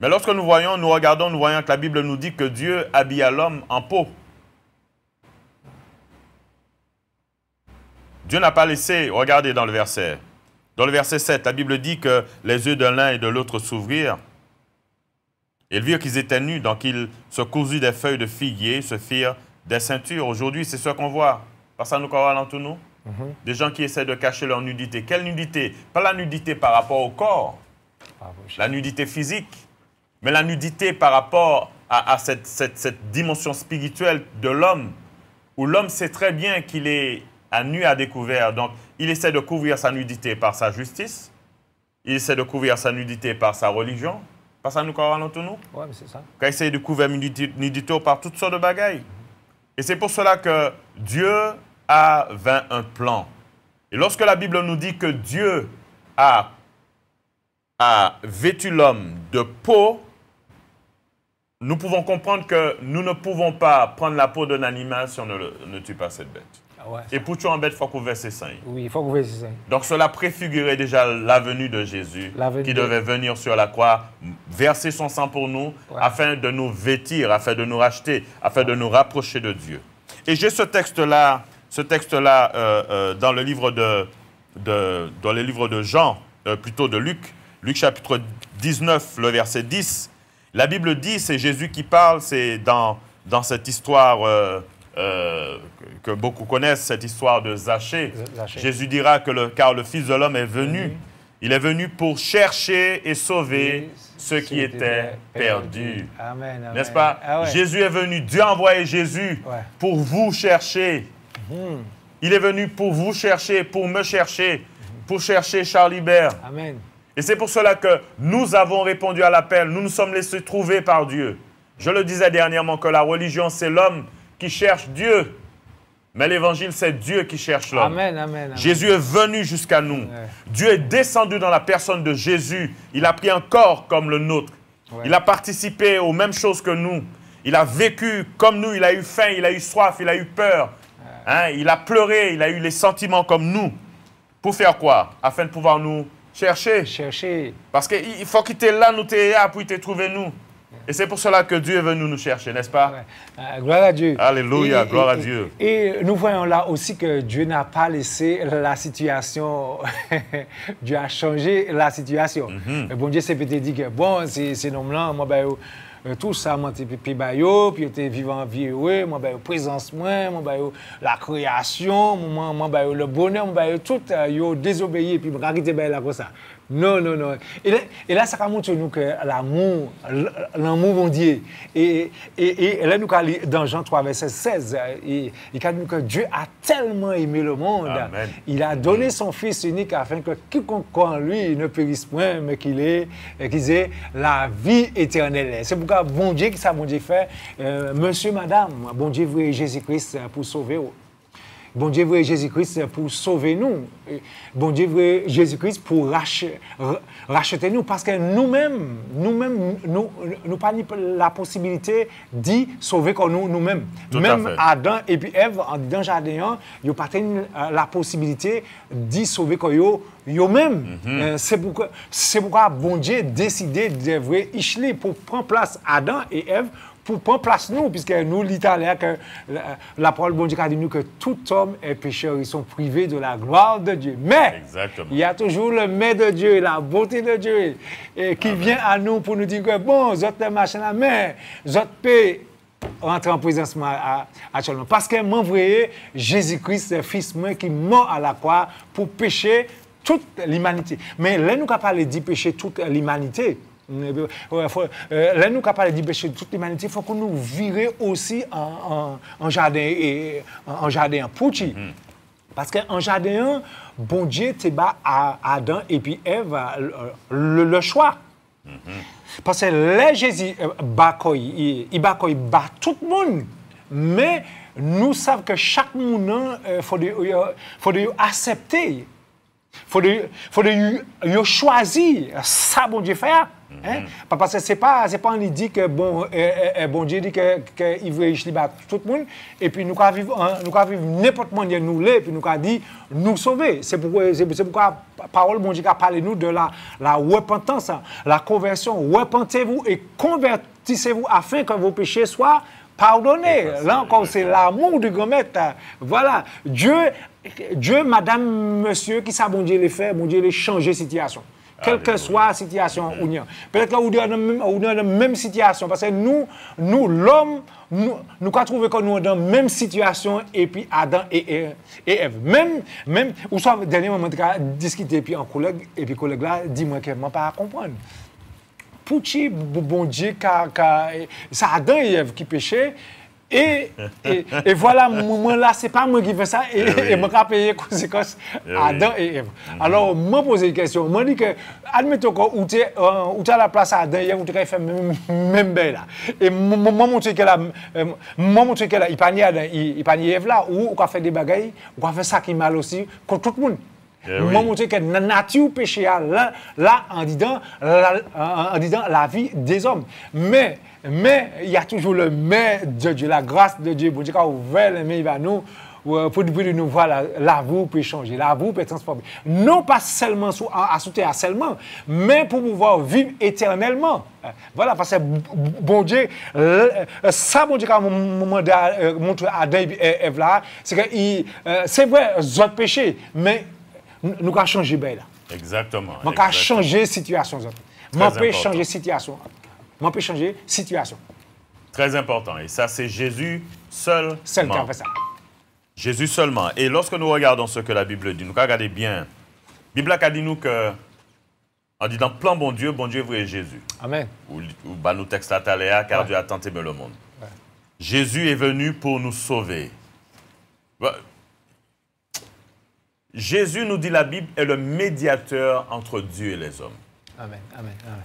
Mais lorsque nous voyons, nous regardons, nous voyons que la Bible nous dit que Dieu habilla l'homme en peau. Dieu n'a pas laissé, regardez dans le verset. Dans le verset 7, la Bible dit que les yeux de l'un et de l'autre s'ouvrirent ils virent qu'ils étaient nus, donc ils se cousurent des feuilles de figuier, se firent des ceintures. Aujourd'hui, c'est ce qu'on voit. Parce ça nous entre nous. Mhm. Des gens qui essaient de cacher leur nudité. Quelle nudité Pas la nudité par rapport au corps, ah, la nudité physique, mais la nudité par rapport à, cette, dimension spirituelle de l'homme, où l'homme sait très bien qu'il est à nu à découvert. Donc, il essaie de couvrir sa nudité par sa justice, il essaie de couvrir sa nudité par sa religion, nous nous. Oui, mais c'est ça. Qu'on a essayé de couvrir Nidito par toutes sortes de bagailles. Et c'est pour cela que Dieu a vint un plan. Et lorsque la Bible nous dit que Dieu a, a vêtu l'homme de peau, nous pouvons comprendre que nous ne pouvons pas prendre la peau d'un animal si on ne, ne tue pas cette bête. Ah Et pour en bête il faut qu'on verse 5. Oui, il faut qu'on verse 5. Donc cela préfigurait déjà la venue de Jésus qui devait venir sur la croix, verser son sang pour nous, afin de nous vêtir, afin de nous racheter, afin de nous rapprocher de Dieu. Et j'ai ce texte-là, ce texte-là euh, euh, dans le livre de, dans les livres de Jean, euh, plutôt de Luc, Luc chapitre 19, le verset 10. La Bible dit, c'est Jésus qui parle, c'est dans, dans cette histoire euh, que beaucoup connaissent, cette histoire de Zachée. Jésus dira que le, car le Fils de l'homme est venu. Il est venu pour chercher et sauver ceux qui étaient perdus. N'est-ce pas ah Jésus est venu, Dieu a envoyé Jésus pour vous chercher. Mhm. Il est venu pour vous chercher, pour me chercher, pour chercher Charlie Amen. Et c'est pour cela que nous avons répondu à l'appel. Nous nous sommes laissés trouver par Dieu. Je le disais dernièrement que la religion, c'est l'homme qui cherche Dieu. Mais l'évangile, c'est Dieu qui cherche l'homme. Jésus est venu jusqu'à nous. Dieu est descendu dans la personne de Jésus. Il a pris un corps comme le nôtre. Il a participé aux mêmes choses que nous. Il a vécu comme nous. Il a eu faim, il a eu soif, il a eu peur. Hein, il a pleuré, il a eu les sentiments comme nous. Pour faire quoi Afin de pouvoir nous chercher. Chercher. Parce qu'il faut qu'il t'ait là, nous t'ait là, pour te trouver nous. Et c'est pour cela que Dieu est venu nous chercher, n'est-ce pas euh, Gloire à Dieu. Alléluia, gloire à Dieu. Et, nous voyons là aussi que Dieu n'a pas laissé la situation, Dieu a changé la situation. Mhm. Bon Dieu s'est peut-être dit que bon, c'est homme-là, moi, ben, euh, tout ça, moi, puis vivant, ben, yo, puis était vivant, vie, moi, bah, présence, moi, moi, ben, ben la création, moi, moi, ben, le bonheur, moi, ben tout, euh, yo, désobéi, puis je ben, là, comme ça. Non, non, non. Et là, ça montre nous que l'amour, l'amour mon Dieu. Et, et, et, là, nous, dans Jean 3, verset 16, euh, il nous que Dieu a tellement aimé le monde. Il a donné son Fils unique afin que quiconque en lui ne périsse point, mais qu'il ait, euh, qu'il ait la vie éternelle. C'est pourquoi, bon Dieu, qui ça, bon Dieu fait, euh, monsieur, madame, bon Dieu, vous Jésus-Christ pour sauver vous. Bon Dieu vrai Jésus-Christ pour sauver nous. Bon Dieu vrai Jésus-Christ pour racheter nous. Parce que nous-mêmes, nous-mêmes, nous n'avons pas la possibilité d'y sauver comme nous, mêmes Même Adam et Eve, en disant jardin, ils n'ont pas euh, la possibilité d'y sauver nous, eux-mêmes. Mhm. Euh, c'est C'est pourquoi, bon Dieu décidé d'œuvrer Ishli pour prendre place Adam et Eve, pour prendre place nous, puisque nous, l'Italien, que la, parole de Dieu a dit nous que tout homme est pécheur, ils sont privés de la gloire de Dieu. Mais il y a toujours le maître de Dieu, la beauté de Dieu, et qui vient à nous pour nous dire que bon, autres machin la mais êtes paix Rentrez en présence actuellement. Parce que m'envoyé Jésus-Christ, le fils moi, qui mort à la croix pour pécher toute l'humanité. Mais là, nous pas pas de pécher toute l'humanité. Euh, là, nous capables de dire toute l'humanité, il faut que nous virions aussi en, jardin. Et, en, jardin, Pouchi. Mm-hmm. Parce qu'en jardin, bon Dieu, te bat à Adam et puis Eve euh, le, le choix. Mm-hmm. Parce que là, Jésus, euh, il, bat tout le monde. Mais nous savons que chaque monde, il faut, faut accepter. Il faut, faut choisir ça, bon Dieu, faire. Hein? Mhm. Parce que ce n'est pas, en on dit que bon, euh, euh, euh, bon Dieu dit qu'il veut il veut à tout le monde, et puis nous pouvons vivre, hein, nous n'importe comment nous l'est, puis nous dit nous sauver. C'est pourquoi, pourquoi la parole bon Dieu a parlé nous de la, la repentance, hein, la conversion. Repentez-vous et convertissez-vous afin que vos péchés soient pardonnés. Là encore, c'est l'amour du grand maître. Voilà. Dieu, Dieu, madame, monsieur, qui ça bon Dieu les fait, bon Dieu les changer situation quelle que soit la situation. Peut-être que nous sommes dans la même situation. Parce que nous, nous l'homme, nous, nous trouvé que nous sommes dans la même situation et puis Adam et Eve, Même, même, ou soit, dernier moment, discuter, puis un collègue, et puis collègue là, dis-moi que je ne pas comprendre. Pour qui, bon Dieu, c'est Adam et Eve qui péchaient. Et, et, voilà, moment-là, ce n'est pas moi qui fais ça, et, eh oui. et moi qui paye les conséquences à eh Adam et Eve Alors, moi, mm-hmm. poser une question. Je dis que, admettons que tu euh, as la place à Adam et Ève, tu as fait même belle là. Et moi, vais que là, moi, montrer que euh, là, il n'y a Adam, il n'y a Ève là, ou on fait des bagailles, on fait ça qui est mal aussi, contre tout le monde. Eh moi, montrer que la nature péché là, là, en disant, la, en disant la vie des hommes. Mais, mais il y a toujours le mais de Dieu, la grâce de Dieu. Bon Dieu qu'on ouvre le les vers nous euh, pour nous voir la, vous peut changer, la vous peut transformer. Non pas seulement sous, à, à, seulement, mais pour pouvoir vivre éternellement. Euh, voilà, parce que bon Dieu, euh, ça, bon Dieu, quand montre à David et voilà là, c'est que c'est vrai, ils ont péché, mais nous avons changé Exactement. Nous avons changé la situation. Nous avons changé la situation on peut changer situation. Très important. Et ça, c'est Jésus seul. Seul qui fait ça. Jésus seulement. Et lorsque nous regardons ce que la Bible dit, nous regardez bien. La Bible a dit nous que, en disant plan bon Dieu, bon Dieu vrai Jésus. Amen. Ou, bah, nous texte à Taléa, car Dieu a tenté le monde. Jésus est venu pour nous sauver. Jésus, nous dit la Bible, est le médiateur entre Dieu et les hommes. Amen.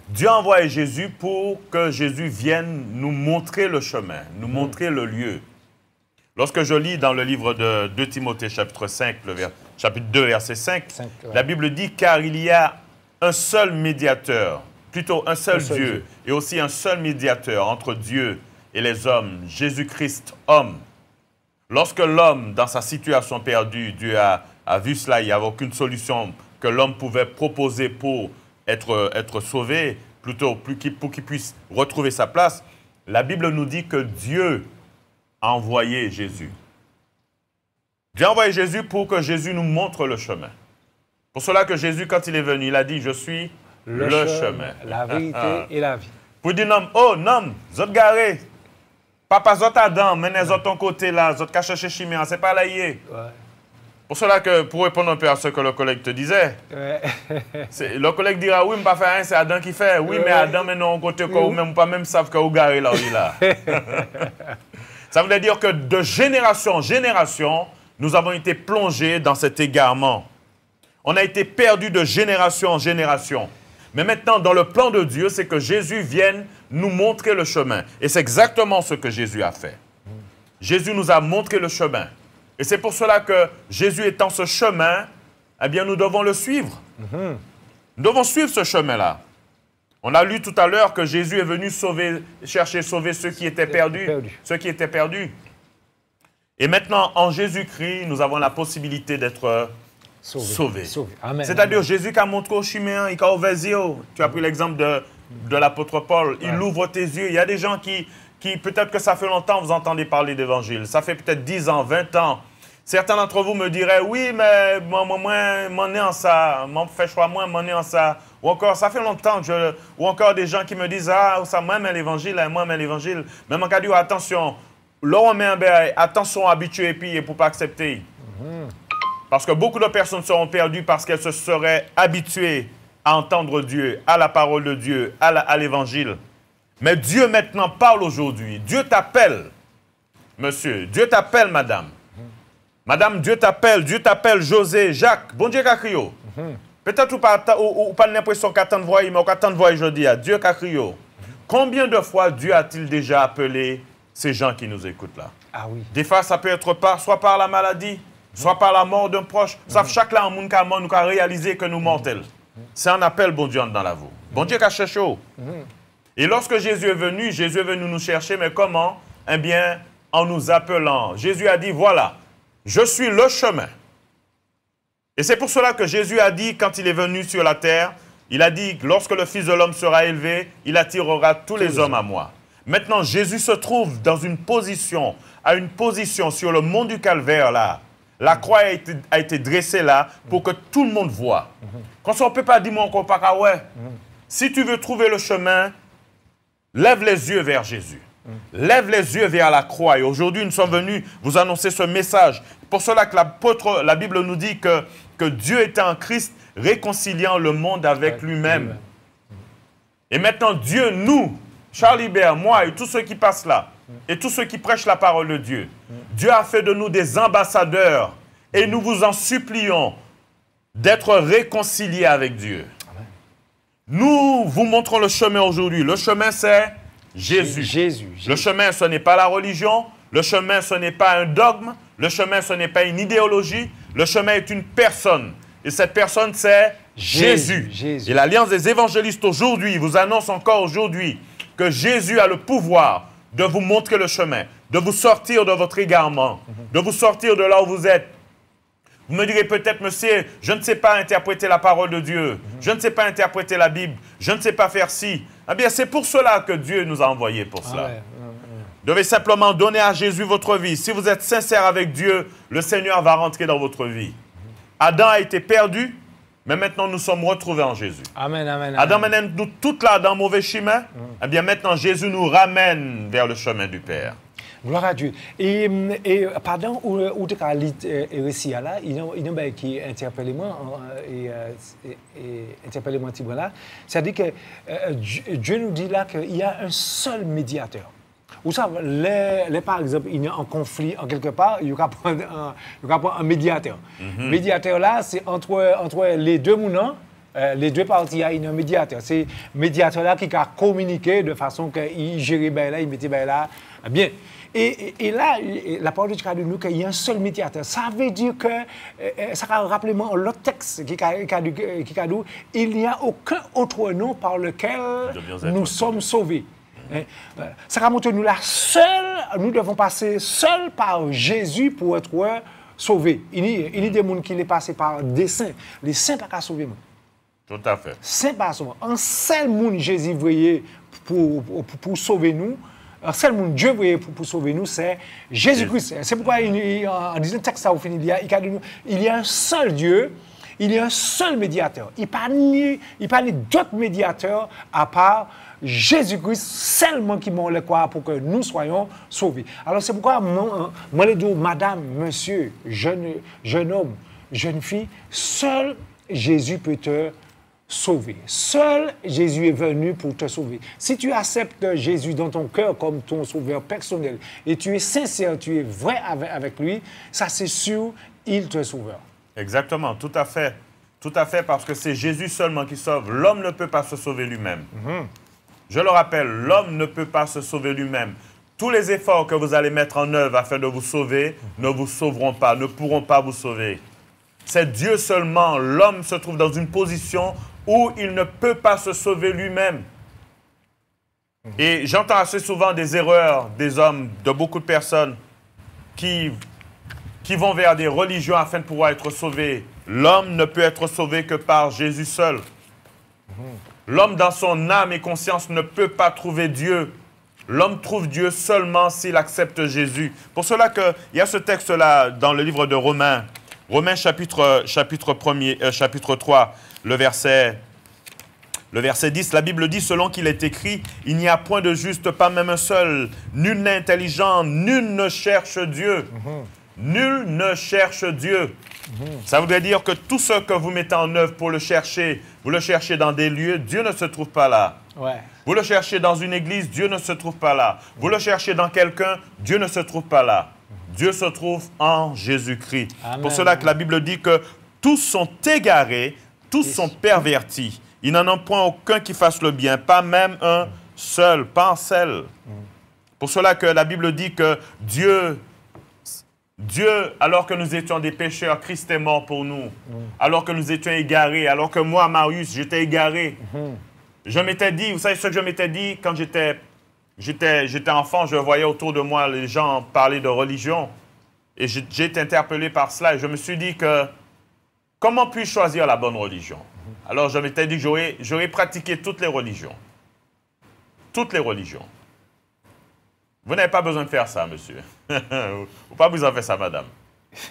Dieu envoie Jésus pour que Jésus vienne nous montrer le chemin, nous mm-hmm. montrer le lieu. Lorsque je lis dans le livre de 2 Timothée chapitre 5, chapitre 2, verset 5, la Bible dit, car il y a un seul médiateur, plutôt un seul, Dieu, et aussi un seul médiateur entre Dieu et les hommes, Jésus-Christ homme. Lorsque l'homme, dans sa situation perdue, Dieu a, a vu cela, il n'y avait aucune solution que l'homme pouvait proposer pour être, sauvé, plutôt pour qu'il puisse retrouver sa place, la Bible nous dit que Dieu a envoyé Jésus. Dieu a envoyé Jésus pour que Jésus nous montre le chemin. Pour cela que Jésus, quand il est venu, il a dit, je suis le, chemin, La vérité ah, ah. et la vie. Pour dire, non, oh, non, vous garé. Papa, vous êtes Adam, menez à ton côté là, vous êtes caché chez c'est pas là. Ouais pour cela que, pour répondre un peu à ce que le collègue te disait, le collègue dira oui, mais pas faire rien, c'est Adam qui fait. Oui, mais Adam, maintenant, on côté quoi, même pas même savent que vous là où Ça voulait dire que de génération en génération, nous avons été plongés dans cet égarement. On a été perdu de génération en génération. Mais maintenant, dans le plan de Dieu, c'est que Jésus vienne nous montrer le chemin. Et c'est exactement ce que Jésus a fait. Jésus nous a montré le chemin. Et c'est pour cela que Jésus étant ce chemin, eh bien, nous devons le suivre. Mhm. Nous devons suivre ce chemin-là. On a lu tout à l'heure que Jésus est venu sauver, chercher, sauver ceux qui étaient perdus, ceux qui étaient perdus. Et maintenant, en Jésus-Christ, nous avons la possibilité d'être sauvés. C'est-à-dire, Jésus qui a montré au Chiméen, il a ouvert Tu as pris l'exemple de, l'apôtre Paul. Il ouvre tes yeux. Il y a des gens qui, qui peut-être que ça fait longtemps vous entendez parler d'évangile. Ça fait peut-être 10 ans, 20 ans. Certains d'entre vous me diraient, oui, mais moi, moi, m'en en ça, m'en fait choix, moi, m'en en ça. Ou encore, ça fait longtemps je... Ou encore des gens qui me disent, ah, ça, moi, mais l'évangile, hein, moi, mais l'évangile. Mais mon dit, attention, on met un attention, habitué et puis, pour pas accepter. Parce que beaucoup de personnes seront perdues parce qu'elles se seraient habituées à entendre Dieu, à la parole de Dieu, à l'évangile. Mais Dieu maintenant parle aujourd'hui. Dieu t'appelle, monsieur. Dieu t'appelle, madame. Madame, Dieu t'appelle, Dieu t'appelle José, Jacques, bon Dieu qu'a crié. Mhm. Peut-être ou pas pas l'impression qu'à tant voix, mais qu'à tant voyer aujourd'hui, Dieu qu'a crié. Combien de fois Dieu a-t-il déjà appelé ces gens qui nous écoutent là Ah oui. Des fois, ça peut être soit par la maladie, soit par la mort d'un proche. Mhm. chaque là, en nous a réalisé que nous mortels. Mhm. C'est un appel, bon Dieu, dans la voie. Bon Dieu qu'a cherché. Et lorsque Jésus est venu, Jésus est venu nous chercher, mais comment Eh bien, en nous appelant. Jésus a dit, voilà, je suis le chemin. Et c'est pour cela que Jésus a dit, quand il est venu sur la terre, il a dit, lorsque le Fils de l'homme sera élevé, il attirera tous, les, hommes, à moi. Maintenant, Jésus se trouve dans une position, à une position sur le mont du calvaire là. La croix a été, dressée là pour que tout le monde voit. Quand on ne peut pas dire mon copain, ah ouais. Si tu veux trouver le chemin, lève les yeux vers Jésus. Lève les yeux vers la croix. Et aujourd'hui, nous sommes venus vous annoncer ce message. Pour cela que l'apôtre, la Bible nous dit que, que Dieu était en Christ réconciliant le monde avec, lui-même. et maintenant, Dieu, nous, Charles Hubert, moi et tous ceux qui passent là, et tous ceux qui prêchent la parole de Dieu, Dieu a fait de nous des ambassadeurs. Et nous vous en supplions d'être réconciliés avec Dieu. Nous vous montrons le chemin aujourd'hui. Le chemin, c'est Jésus. Jésus. Le chemin, ce n'est pas la religion. Le chemin, ce n'est pas un dogme. Le chemin, ce n'est pas une idéologie. Le chemin est une personne. Et cette personne, c'est Jésus. Et l'Alliance des évangélistes aujourd'hui vous annonce encore aujourd'hui que Jésus a le pouvoir de vous montrer le chemin, de vous sortir de votre égarement, de vous sortir de là où vous êtes. Vous me direz peut-être, monsieur, je ne sais pas interpréter la parole de Dieu, je ne sais pas interpréter la Bible, je ne sais pas faire ci, eh bien, c'est pour cela que Dieu nous a envoyés pour cela. Ah ah vous Devez simplement donner à Jésus votre vie. Si vous êtes sincère avec Dieu, le Seigneur va rentrer dans votre vie. Adam a été perdu, mais maintenant nous sommes retrouvés en Jésus. Amen, amen, Adam mène nous toute là dans le mauvais chemin. Mm. Eh bien, maintenant Jésus nous ramène vers le chemin du Père. Gloire à Dieu. Et, et pendant où, où tu as euh, là, il y a un bail qui interpelle moi, euh, et, et, moi là. C'est-à-dire que euh, Dieu nous dit là qu'il y a un seul médiateur. Vous savez, les, par exemple, il y a un conflit en quelque part, il y a un, il y a un médiateur. Le mhm. Médiateur là, c'est entre, entre les deux mounants. les deux parties, il y a un médiateur. C'est le médiateur là qui a communiqué de façon qu'il gère bien là, il met bien là. Bien. Et, là, la parole de Dieu dit qu'il y a un seul médiateur. Ça veut dire que, euh, euh, ça va rappeler moi l'autre texte euh, qui, a dit, il n'y a aucun autre nom par lequel nous sommes sauvés. Hein? Ça va nous la seule, nous devons passer seul par Jésus pour être sauvés. Il y, a des gens qui les passent par des saints. Les saints pas qu'à sauver. Tout à fait. Saints pas sauver. Un seul monde Jésus voyait pour sauver nous. Alors, seul Dieu voulait pour, pour sauver nous, c'est Jésus-Christ. C'est pourquoi, en disant texte ça il y, a, il y a un seul Dieu, il y a un seul médiateur. Il n'y a pas d'autres médiateurs à part Jésus-Christ seulement qui m'ont le croire pour que nous soyons sauvés. Alors, c'est pourquoi, moi, madame, monsieur, jeune, jeune homme, jeune fille, seul Jésus peut te sauvé. Seul Jésus est venu pour te sauver. Si tu acceptes Jésus dans ton cœur comme ton sauveur personnel et tu es sincère, tu es vrai avec, lui, ça c'est sûr, il te sauvera. Exactement, tout à fait. Tout à fait, parce que c'est Jésus seulement qui sauve. L'homme ne peut pas se sauver lui-même. Mhm. Je le rappelle, l'homme ne peut pas se sauver lui-même. Tous les efforts que vous allez mettre en œuvre afin de vous sauver ne vous sauveront pas, ne pourront pas vous sauver. C'est Dieu seulement. L'homme se trouve dans une position où il ne peut pas se sauver lui-même. Et j'entends assez souvent des erreurs des hommes, de beaucoup de personnes qui, vont vers des religions afin de pouvoir être sauvés. L'homme ne peut être sauvé que par Jésus seul. L'homme dans son âme et conscience ne peut pas trouver Dieu. L'homme trouve Dieu seulement s'il accepte Jésus. Pour cela qu'il y a ce texte-là dans le livre de Romains, Romains chapitre, chapitre, euh, chapitre 3, le verset, le verset 10, la Bible dit, selon qu'il est écrit, il n'y a point de juste, pas même un seul, nul n'est intelligent, nul ne cherche Dieu. Nul ne cherche Dieu. Ça voudrait dire que tout ce que vous mettez en œuvre pour le chercher, vous le cherchez dans des lieux, Dieu ne se trouve pas là. Vous le cherchez dans une église, Dieu ne se trouve pas là. Vous le cherchez dans quelqu'un, Dieu ne se trouve pas là. Dieu se trouve en Jésus-Christ. Pour cela que la Bible dit que tous sont égarés, tous sont pervertis. Il n'en a point aucun qui fasse le bien, pas même un seul, pas un seul. Pour cela que la Bible dit que Dieu Dieu, alors que nous étions des pécheurs, Christ est mort pour nous. Alors que nous étions égarés, alors que moi, Marius, j'étais égaré. Mhm. Je m'étais dit, vous savez ce que je m'étais dit quand j'étais J'étais enfant, je voyais autour de moi les gens parler de religion. Et j'ai été interpellé par cela. Et je me suis dit que comment puis-je choisir la bonne religion Alors je m'étais dit que j'aurais pratiqué toutes les religions. Toutes les religions. Vous n'avez pas besoin de faire ça, monsieur. Ou pas besoin de faire ça, madame.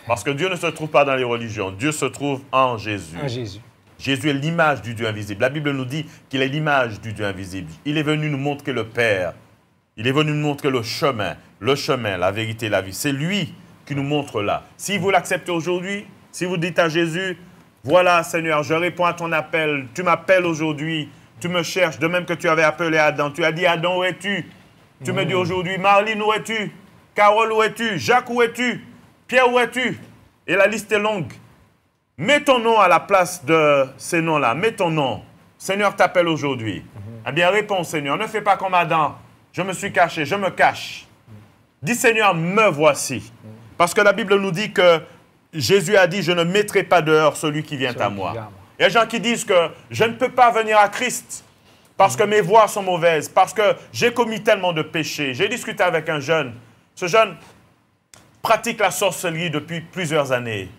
Parce que Dieu ne se trouve pas dans les religions. Dieu se trouve en Jésus. En Jésus. Jésus est l'image du Dieu invisible. La Bible nous dit qu'il est l'image du Dieu invisible. Il est venu nous montrer le Père. Il est venu nous montrer le chemin, le chemin, la vérité, la vie. C'est lui qui nous montre là. Si vous l'acceptez aujourd'hui, si vous dites à Jésus, voilà Seigneur, je réponds à ton appel, tu m'appelles aujourd'hui, tu me cherches, de même que tu avais appelé Adam. Tu as dit, Adam, où es-tu Tu, me dis mm. aujourd'hui, Marlene, où es-tu Carole, où es-tu Jacques, où es-tu Pierre, où es-tu Et la liste est longue. Mets ton nom à la place de ces noms-là. Mets ton nom. Seigneur t'appelle aujourd'hui. Mm-hmm. Eh bien, réponds, Seigneur. Ne fais pas comme Adam. Je me suis caché, je me cache. Dis Seigneur, me voici. Parce que la Bible nous dit que Jésus a dit, je ne mettrai pas dehors celui qui vient à moi. Il y a des gens qui disent que je ne peux pas venir à Christ parce que mes voies sont mauvaises, parce que j'ai commis tellement de péchés. J'ai discuté avec un jeune. Ce jeune pratique la sorcellerie depuis plusieurs années.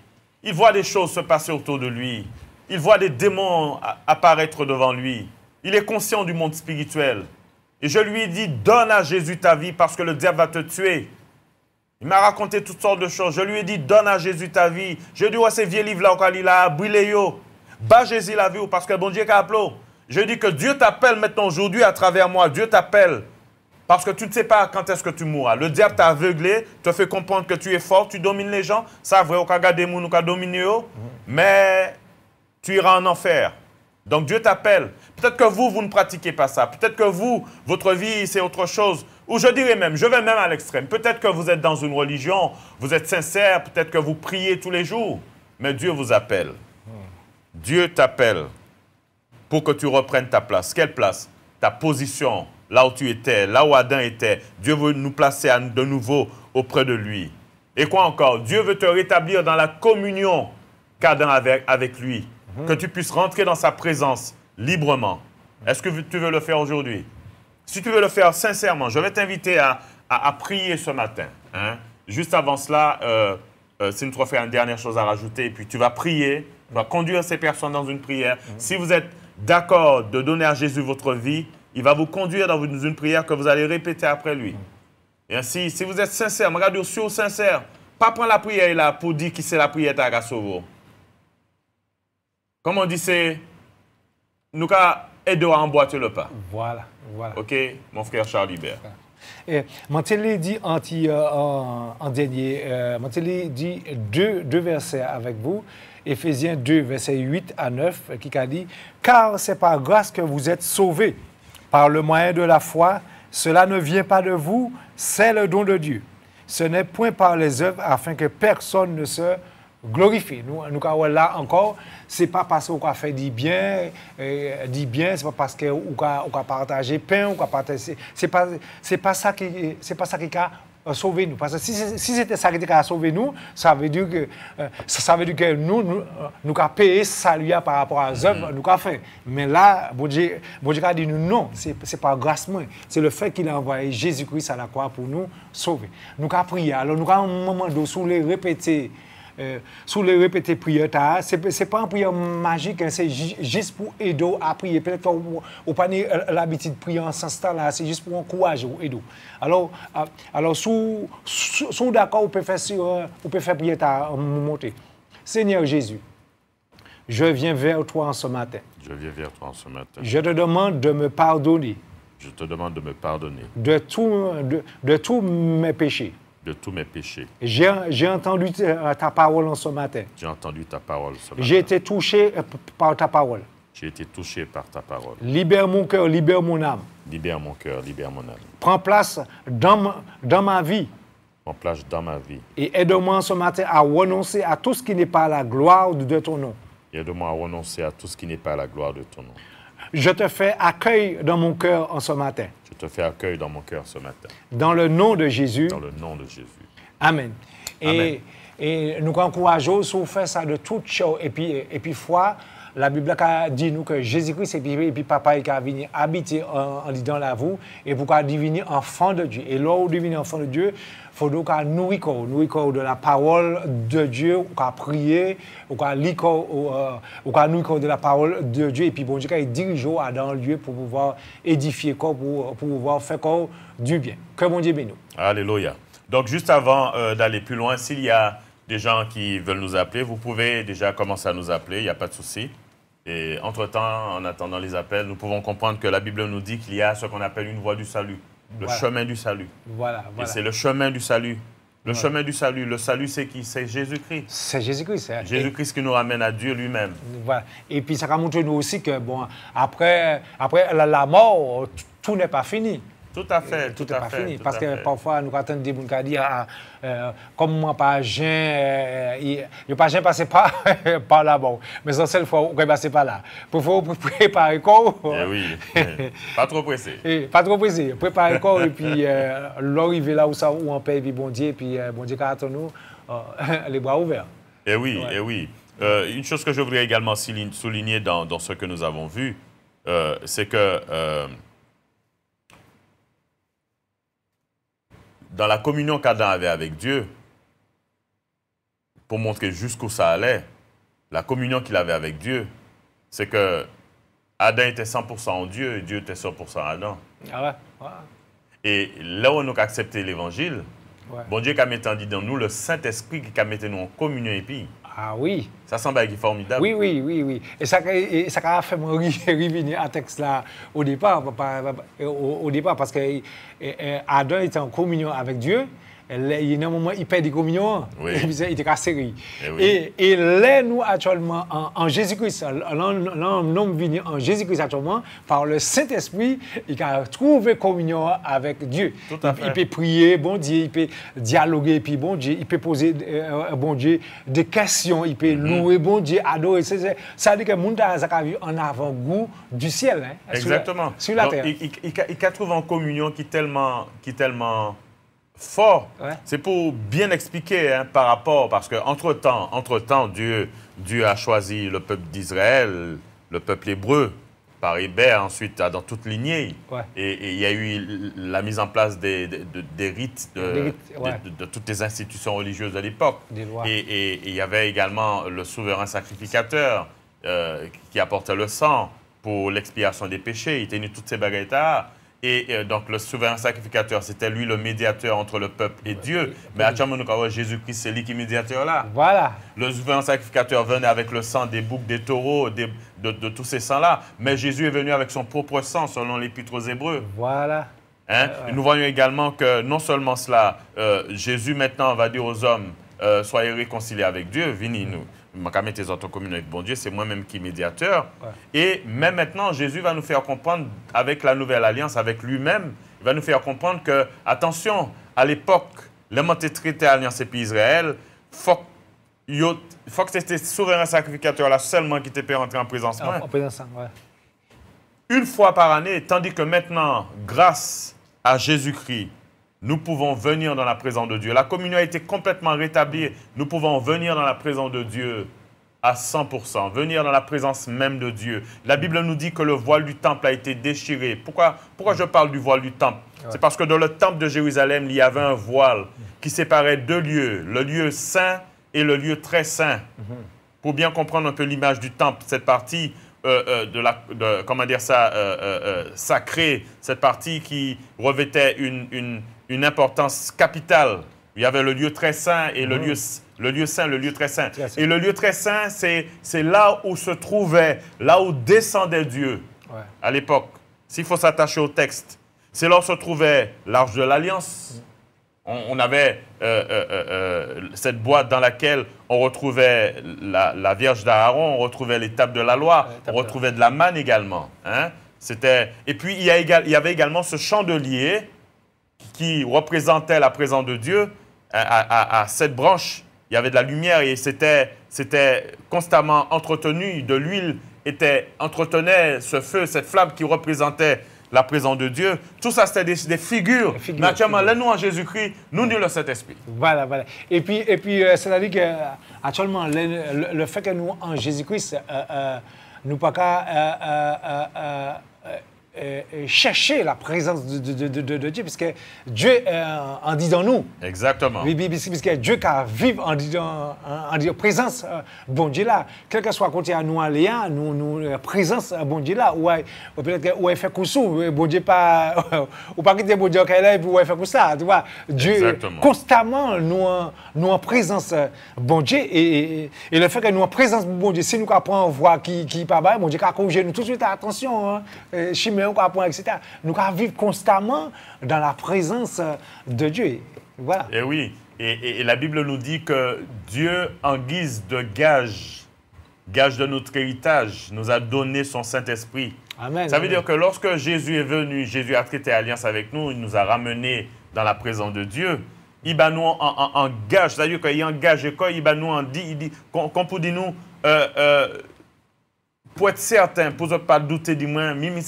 Il voit des choses se passer autour de lui. Il voit des démons apparaître devant lui. Il est conscient du monde spirituel. Et je lui ai dit, donne à Jésus ta vie parce que le diable va te tuer. Il m'a raconté toutes sortes de choses. Je lui ai dit, donne à Jésus ta vie. Je lui ai dit, ces vieux livres-là, au Kalila yo. Bas Jésus la vie parce que bon Dieu appelé. Je dis que Dieu t'appelle maintenant aujourd'hui à travers moi. Dieu t'appelle. Parce que tu ne sais pas quand est-ce que tu mourras. Le diable t'a aveuglé, te fait comprendre que tu es fort, tu domines les gens. Ça, vrai, au cas des les mhm. Mais tu iras en enfer. Donc Dieu t'appelle. Peut-être que vous, vous ne pratiquez pas ça. Peut-être que vous, votre vie, c'est autre chose. Ou je dirais même, je vais même à l'extrême. Peut-être que vous êtes dans une religion, vous êtes sincère, peut-être que vous priez tous les jours. Mais Dieu vous appelle. Dieu t'appelle pour que tu reprennes ta place. Quelle place Ta position, là où tu étais, là où Adam était. Dieu veut nous placer de nouveau auprès de lui. Et quoi encore Dieu veut te rétablir dans la communion qu'Adam avait avec lui. Mhm. que tu puisses rentrer dans sa présence librement. Est-ce que tu veux le faire aujourd'hui Si tu veux le faire sincèrement, je vais t'inviter à, prier ce matin. Hein. Juste avant cela, euh, euh si nous une dernière chose à rajouter, puis tu vas prier, tu vas conduire ces personnes dans une prière. Mhm. Si vous êtes d'accord de donner à Jésus votre vie, il va vous conduire dans une prière que vous allez répéter après lui. Et ainsi, si vous êtes sincère, regardez, aussi au sincère, pas prendre la prière là pour dire qui c'est la prière à Gassovo. Comme on dit, c'est nous avons à emboîter le pas. Voilà, voilà. OK, mon frère Charles Hubert. Et dit euh, en, dernier, euh, dit deux, deux versets avec vous. Éphésiens 2, versets 8 à 9, euh, qui dit Car c'est par grâce que vous êtes sauvés, par le moyen de la foi. Cela ne vient pas de vous, c'est le don de Dieu. Ce n'est point par les œuvres afin que personne ne se glorifier. Nous, nous avons là encore, c'est pas parce qu'on a fait du bien, euh, dit bien, c'est pas parce qu'on a, on a partagé pain, on a c'est pas, c'est pas ça qui, c'est pas ça qui a euh, sauvé nous. Parce que si, c'était ça qui a sauvé nous, ça veut dire que, euh, ça veut dire que nous, nous, avons payé salut par rapport à œuvres mm. nous avons fait. Mais là, bon a dit nous, non, ce n'est pas grâce moi. C'est le fait qu'il a envoyé Jésus-Christ à la croix pour nous sauver. Nous avons prié. Alors nous avons un moment de les répéter. Euh, sous les répétés prière, ce n'est pas un prière magique, hein, c'est juste pour aider à prier. Peut-être qu'on n'a pas euh, l'habitude de prier en ce temps-là, c'est juste pour encourager ou Alors, euh, alors sous, sous d'accord, vous pouvez faire, faire prière en monter. Seigneur Jésus, je viens vers toi en ce matin. Je viens vers toi en ce matin. Je te demande de me pardonner. Je te demande de me pardonner. De, tout, de tous mes péchés de tous mes péchés. J'ai entendu euh, ta parole en ce matin. J'ai entendu ta parole ce matin. J'ai été touché euh, par ta parole. J'ai été touché par ta parole. Libère mon cœur, libère mon âme. Libère mon cœur, libère mon âme. Prends place dans ma, dans ma vie. Prends place dans ma vie. Et aide-moi ce matin à renoncer à tout ce qui n'est pas la gloire de ton nom. Aide-moi à renoncer à tout ce qui n'est pas la gloire de ton nom. Je te fais accueil dans mon cœur en ce matin. Je te fais accueil dans mon cœur ce matin. Dans le nom de Jésus. Dans le nom de Jésus. Amen. Amen. Et, et nous encourageons, si vous faites ça de toute chose et puis, et puis foi, la Bible a dit nous que Jésus-Christ est puis, et puis papa est venu habiter en, dans la vous et pourquoi devenir enfant de Dieu. Et lorsqu'on devient enfant de Dieu, il faut donc nourrir corps, nourrir corps de la parole de Dieu, ou prier, ou qu'à lire ou euh, nourrir de la parole de Dieu et puis bon Dieu dirige dans le lieu pour pouvoir édifier corps pour, pouvoir faire du bien. Que mon Dieu bénisse. Alléluia. Donc juste avant euh, d'aller plus loin, s'il y a des gens qui veulent nous appeler, vous pouvez déjà commencer à nous appeler, il n'y a pas de souci. Et entre-temps, en attendant les appels, nous pouvons comprendre que la Bible nous dit qu'il y a ce qu'on appelle une voie du salut, le chemin du salut. Voilà, Et c'est le chemin du salut. Le chemin du salut, le salut, c'est qui C'est Jésus-Christ. C'est Jésus-Christ. Jésus-Christ qui nous ramène à Dieu lui-même. Voilà. Et puis ça va montrer nous aussi que, bon, après, après la mort, tout n'est pas fini. Tout à fait, euh, tout, n'est pas fait. Fini. parce que parfois, nous attendons des gens comme moi, pas j'ai euh, n'y passe pas passé par, par là bon. Mais la seule fois, qu'il passe bah, pas là. Pour vous préparer quoi eh Oui, eh, pas trop pressé. Eh, pas trop pressé. Préparer quoi et puis euh, l'arrivée là où, ça, où on paye, puis bon Dieu, et puis euh, bon Dieu, quand nous, euh, les bras ouverts. Eh oui, eh oui. une chose que je voudrais également souligner dans ce que nous avons vu, c'est que dans la communion qu'Adam avait avec Dieu, pour montrer jusqu'où ça allait, la communion qu'il avait avec Dieu, c'est que Adam était 100% en Dieu et Dieu était 100% Adam. Ah ouais. Et là où on a accepté l'évangile, bon Dieu qui a mis en dans nous le Saint-Esprit qui a mis nous en communion et puis ah oui. Ça semble être formidable. Oui, oui, oui, oui. Et ça, ça a fait revenir à texte là au départ, au départ parce que Adam était en communion avec Dieu il y a un moment, il perd des communions, il était cassé. Eh et, et, là, nous, actuellement, en, Jésus-Christ, l'homme venu en Jésus-Christ actuellement, par le Saint-Esprit, il a trouvé communion avec Dieu. Il, peut prier, bon Dieu, il peut dialoguer, puis bon Dieu, il peut poser, euh, euh, bon Dieu, des questions, il peut mhm. louer, bon Dieu, adorer. ça veut dire que le monde a vu en avant-goût du ciel. Hein, Exactement. Sur la, terre. Il, a trouvé en communion qui tellement. Qui est tellement fort. C'est pour bien expliquer hein, par rapport, parce qu'entre-temps, entre-temps, Dieu, Dieu a choisi le peuple d'Israël, le peuple hébreu, par Hébert, ensuite dans toute lignée. Et il y a eu la mise en place des, rites, euh, de, toutes les institutions religieuses de l'époque. Et il y avait également le souverain sacrificateur euh, qui apportait le sang pour l'expiation des péchés. Il tenait toutes ces baguettes et euh, donc, le souverain sacrificateur, c'était lui le médiateur entre le peuple et Dieu. Mais à Jésus-Christ, c'est lui qui est médiateur là. Voilà. Le souverain sacrificateur venait avec le sang des boucs, des taureaux, de, tous ces sangs-là. Mais Jésus est venu avec son propre sang, selon l'Épître aux Hébreux. Voilà. Hein? Nous voyons également que non seulement cela, euh, Jésus maintenant va dire aux hommes, euh, soyez réconciliés avec Dieu, venez nous. Makamé tes autres communes avec bon Dieu, c'est moi-même qui médiateur. Et même maintenant, Jésus va nous faire comprendre, avec la nouvelle alliance, avec lui-même, il va nous faire comprendre que, attention, à l'époque, le était traité alliance et puis Israël, faut il faut que c'était souverain sacrificateur là seulement qui te peut rentrer en présence. En, présence, Une fois par année, tandis que maintenant, grâce à Jésus-Christ, nous pouvons venir dans la présence de Dieu. La communion a été complètement rétablie. Nous pouvons venir dans la présence de Dieu à 100%, venir dans la présence même de Dieu. La Bible nous dit que le voile du temple a été déchiré. Pourquoi, pourquoi je parle du voile du temple C'est parce que dans le temple de Jérusalem, il y avait un voile qui séparait deux lieux, le lieu saint et le lieu très saint. Mhm. Pour bien comprendre un peu l'image du temple, cette partie euh, euh, de la, comment dire ça, euh, sacrée, cette partie qui revêtait une une importance capitale. Il y avait le lieu très saint et le, mhm. lieu, le lieu saint, le lieu très saint. et le lieu très saint, c'est là où se trouvait, là où descendait Dieu à l'époque. S'il faut s'attacher au texte, c'est là où se trouvait l'Arche de l'Alliance. On, avait euh, euh, euh, cette boîte dans laquelle on retrouvait la, Vierge d'Aaron, on retrouvait l'étape de la loi, on retrouvait de la manne également. Hein. Et puis, il y, a, il y avait également ce chandelier qui représentait la présence de Dieu, à, cette branche, il y avait de la lumière et c'était, c'était constamment entretenu, de l'huile était, entretenait ce feu, cette flamme qui représentait la présence de Dieu. Tout ça, c'était des, des, figures. Figure, Naturellement, nous, en Jésus-Christ, nous, nous, le Saint-Esprit. Voilà, voilà. Et puis, et puis euh, c'est-à-dire que, euh, actuellement, le, fait que nous, en Jésus-Christ, euh, euh, nous pas euh, euh, euh, euh, chercher la présence de, de, de, de Dieu, puisque Dieu euh, en dit dans nous. Exactement. Puisque Dieu qui vive en, en, en, présence, bon Dieu là. Quel soit soit côté à nous Léa, nous, nous, présence, bon Dieu là, ou, peut-être ou fait coussou, bon Dieu pas, ou pas quitter bon Dieu qui est, ou fait ça, tu vois. Dieu, constamment, nous, nous en présence, bon Dieu, et, le fait que nous en présence, bon Dieu, si nous apprenons à voir qui, qui pas bon Dieu, qui a corrigé tout de suite, attention, hein, nous etc. Nous vivre constamment dans la présence euh, de Dieu. Voilà. Eh et oui, et, la Bible nous dit que Dieu, en guise de gage, gage de notre héritage, nous a donné son Saint-Esprit. Amen, Ça veut dire que lorsque Jésus est venu, Jésus a traité alliance avec nous, il nous a ramenés dans la présence de Dieu. Il nous en, gage, c'est-à-dire qu'il engage quoi Il nous en dit, il dit, qu'on qu dire nous, euh, euh, pour être certain, pour ne pas douter du moins, Mimi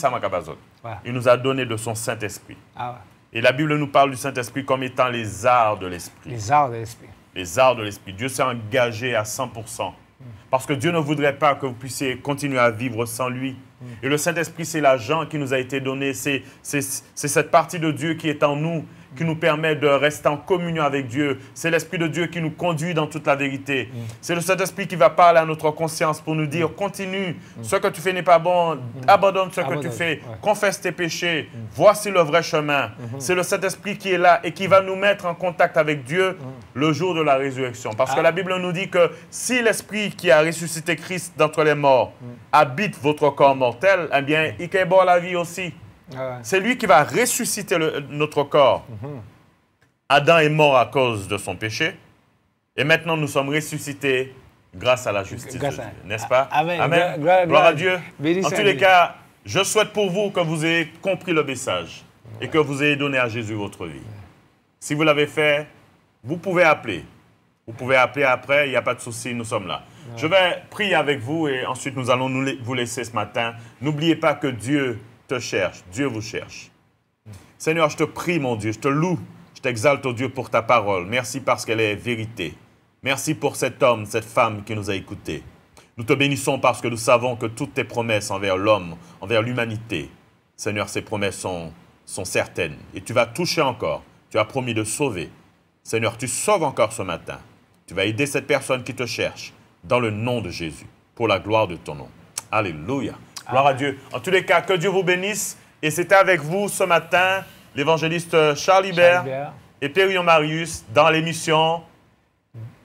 il nous a donné de son Saint-Esprit. Ah Et la Bible nous parle du Saint-Esprit comme étant les arts de l'Esprit. Les arts de l'Esprit. Les arts de l'Esprit. Dieu s'est engagé à 100%. Parce que Dieu ne voudrait pas que vous puissiez continuer à vivre sans lui. Mm. Et le Saint-Esprit, c'est l'argent qui nous a été donné. C'est cette partie de Dieu qui est en nous qui nous permet de rester en communion avec Dieu. C'est l'Esprit de Dieu qui nous conduit dans toute la vérité. Mm. C'est le Saint-Esprit qui va parler à notre conscience pour nous dire, mm. continue, mm. ce que tu fais n'est pas bon, abandonne ce que tu fais, confesse tes péchés, voici le vrai chemin. Mm-hmm. C'est le Saint-Esprit qui est là et qui va nous mettre en contact avec Dieu le jour de la résurrection. Parce que ah. la Bible nous dit que si l'Esprit qui a ressuscité Christ d'entre les morts habite votre corps mortel, eh bien, il la vie aussi. Ah C'est lui qui va ressusciter notre corps. Mhm. Adam est mort à cause de son péché. Et maintenant, nous sommes ressuscités grâce à la justice N'est-ce pas ah, Amen. Gloire, à Dieu. En tous les cas, je souhaite pour vous que vous ayez compris le message et que vous ayez donné à Jésus votre vie. Si vous l'avez fait, vous pouvez appeler. Vous pouvez appeler après, il n'y a pas de souci, nous sommes là. Je vais prier avec vous et ensuite nous allons vous laisser ce matin. N'oubliez pas que Dieu cherche, Dieu vous cherche. Seigneur, je te prie, mon Dieu, je te loue, je t'exalte, oh Dieu, pour ta parole. Merci parce qu'elle est vérité. Merci pour cet homme, cette femme qui nous a écoutés. Nous te bénissons parce que nous savons que toutes tes promesses envers l'homme, envers l'humanité, Seigneur, ces promesses sont, sont certaines. Et tu vas toucher encore. Tu as promis de sauver. Seigneur, tu sauves encore ce matin. Tu vas aider cette personne qui te cherche dans le nom de Jésus, pour la gloire de ton nom. Alléluia. Gloire à Dieu. En tous les cas, que Dieu vous bénisse. Et c'était avec vous ce matin l'évangéliste Charles Hibert et Périon Marius dans l'émission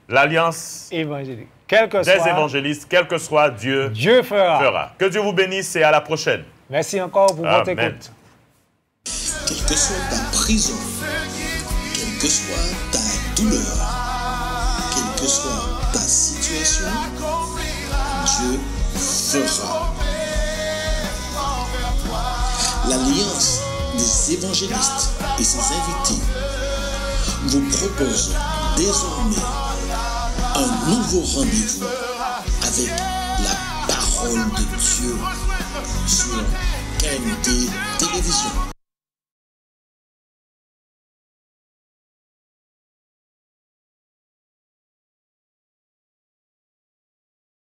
L'Alliance évangélique. Quel que des évangélistes, quel que soit Dieu, Dieu fera. Que Dieu vous bénisse et à la prochaine. Merci encore pour votre écoute. Quelle que soit ta prison, quelle que soit ta douleur, quelle que soit ta situation, Dieu l'Alliance des évangélistes et ses invités vous propose désormais un nouveau rendez-vous avec la parole de Dieu sur KMT Télévision.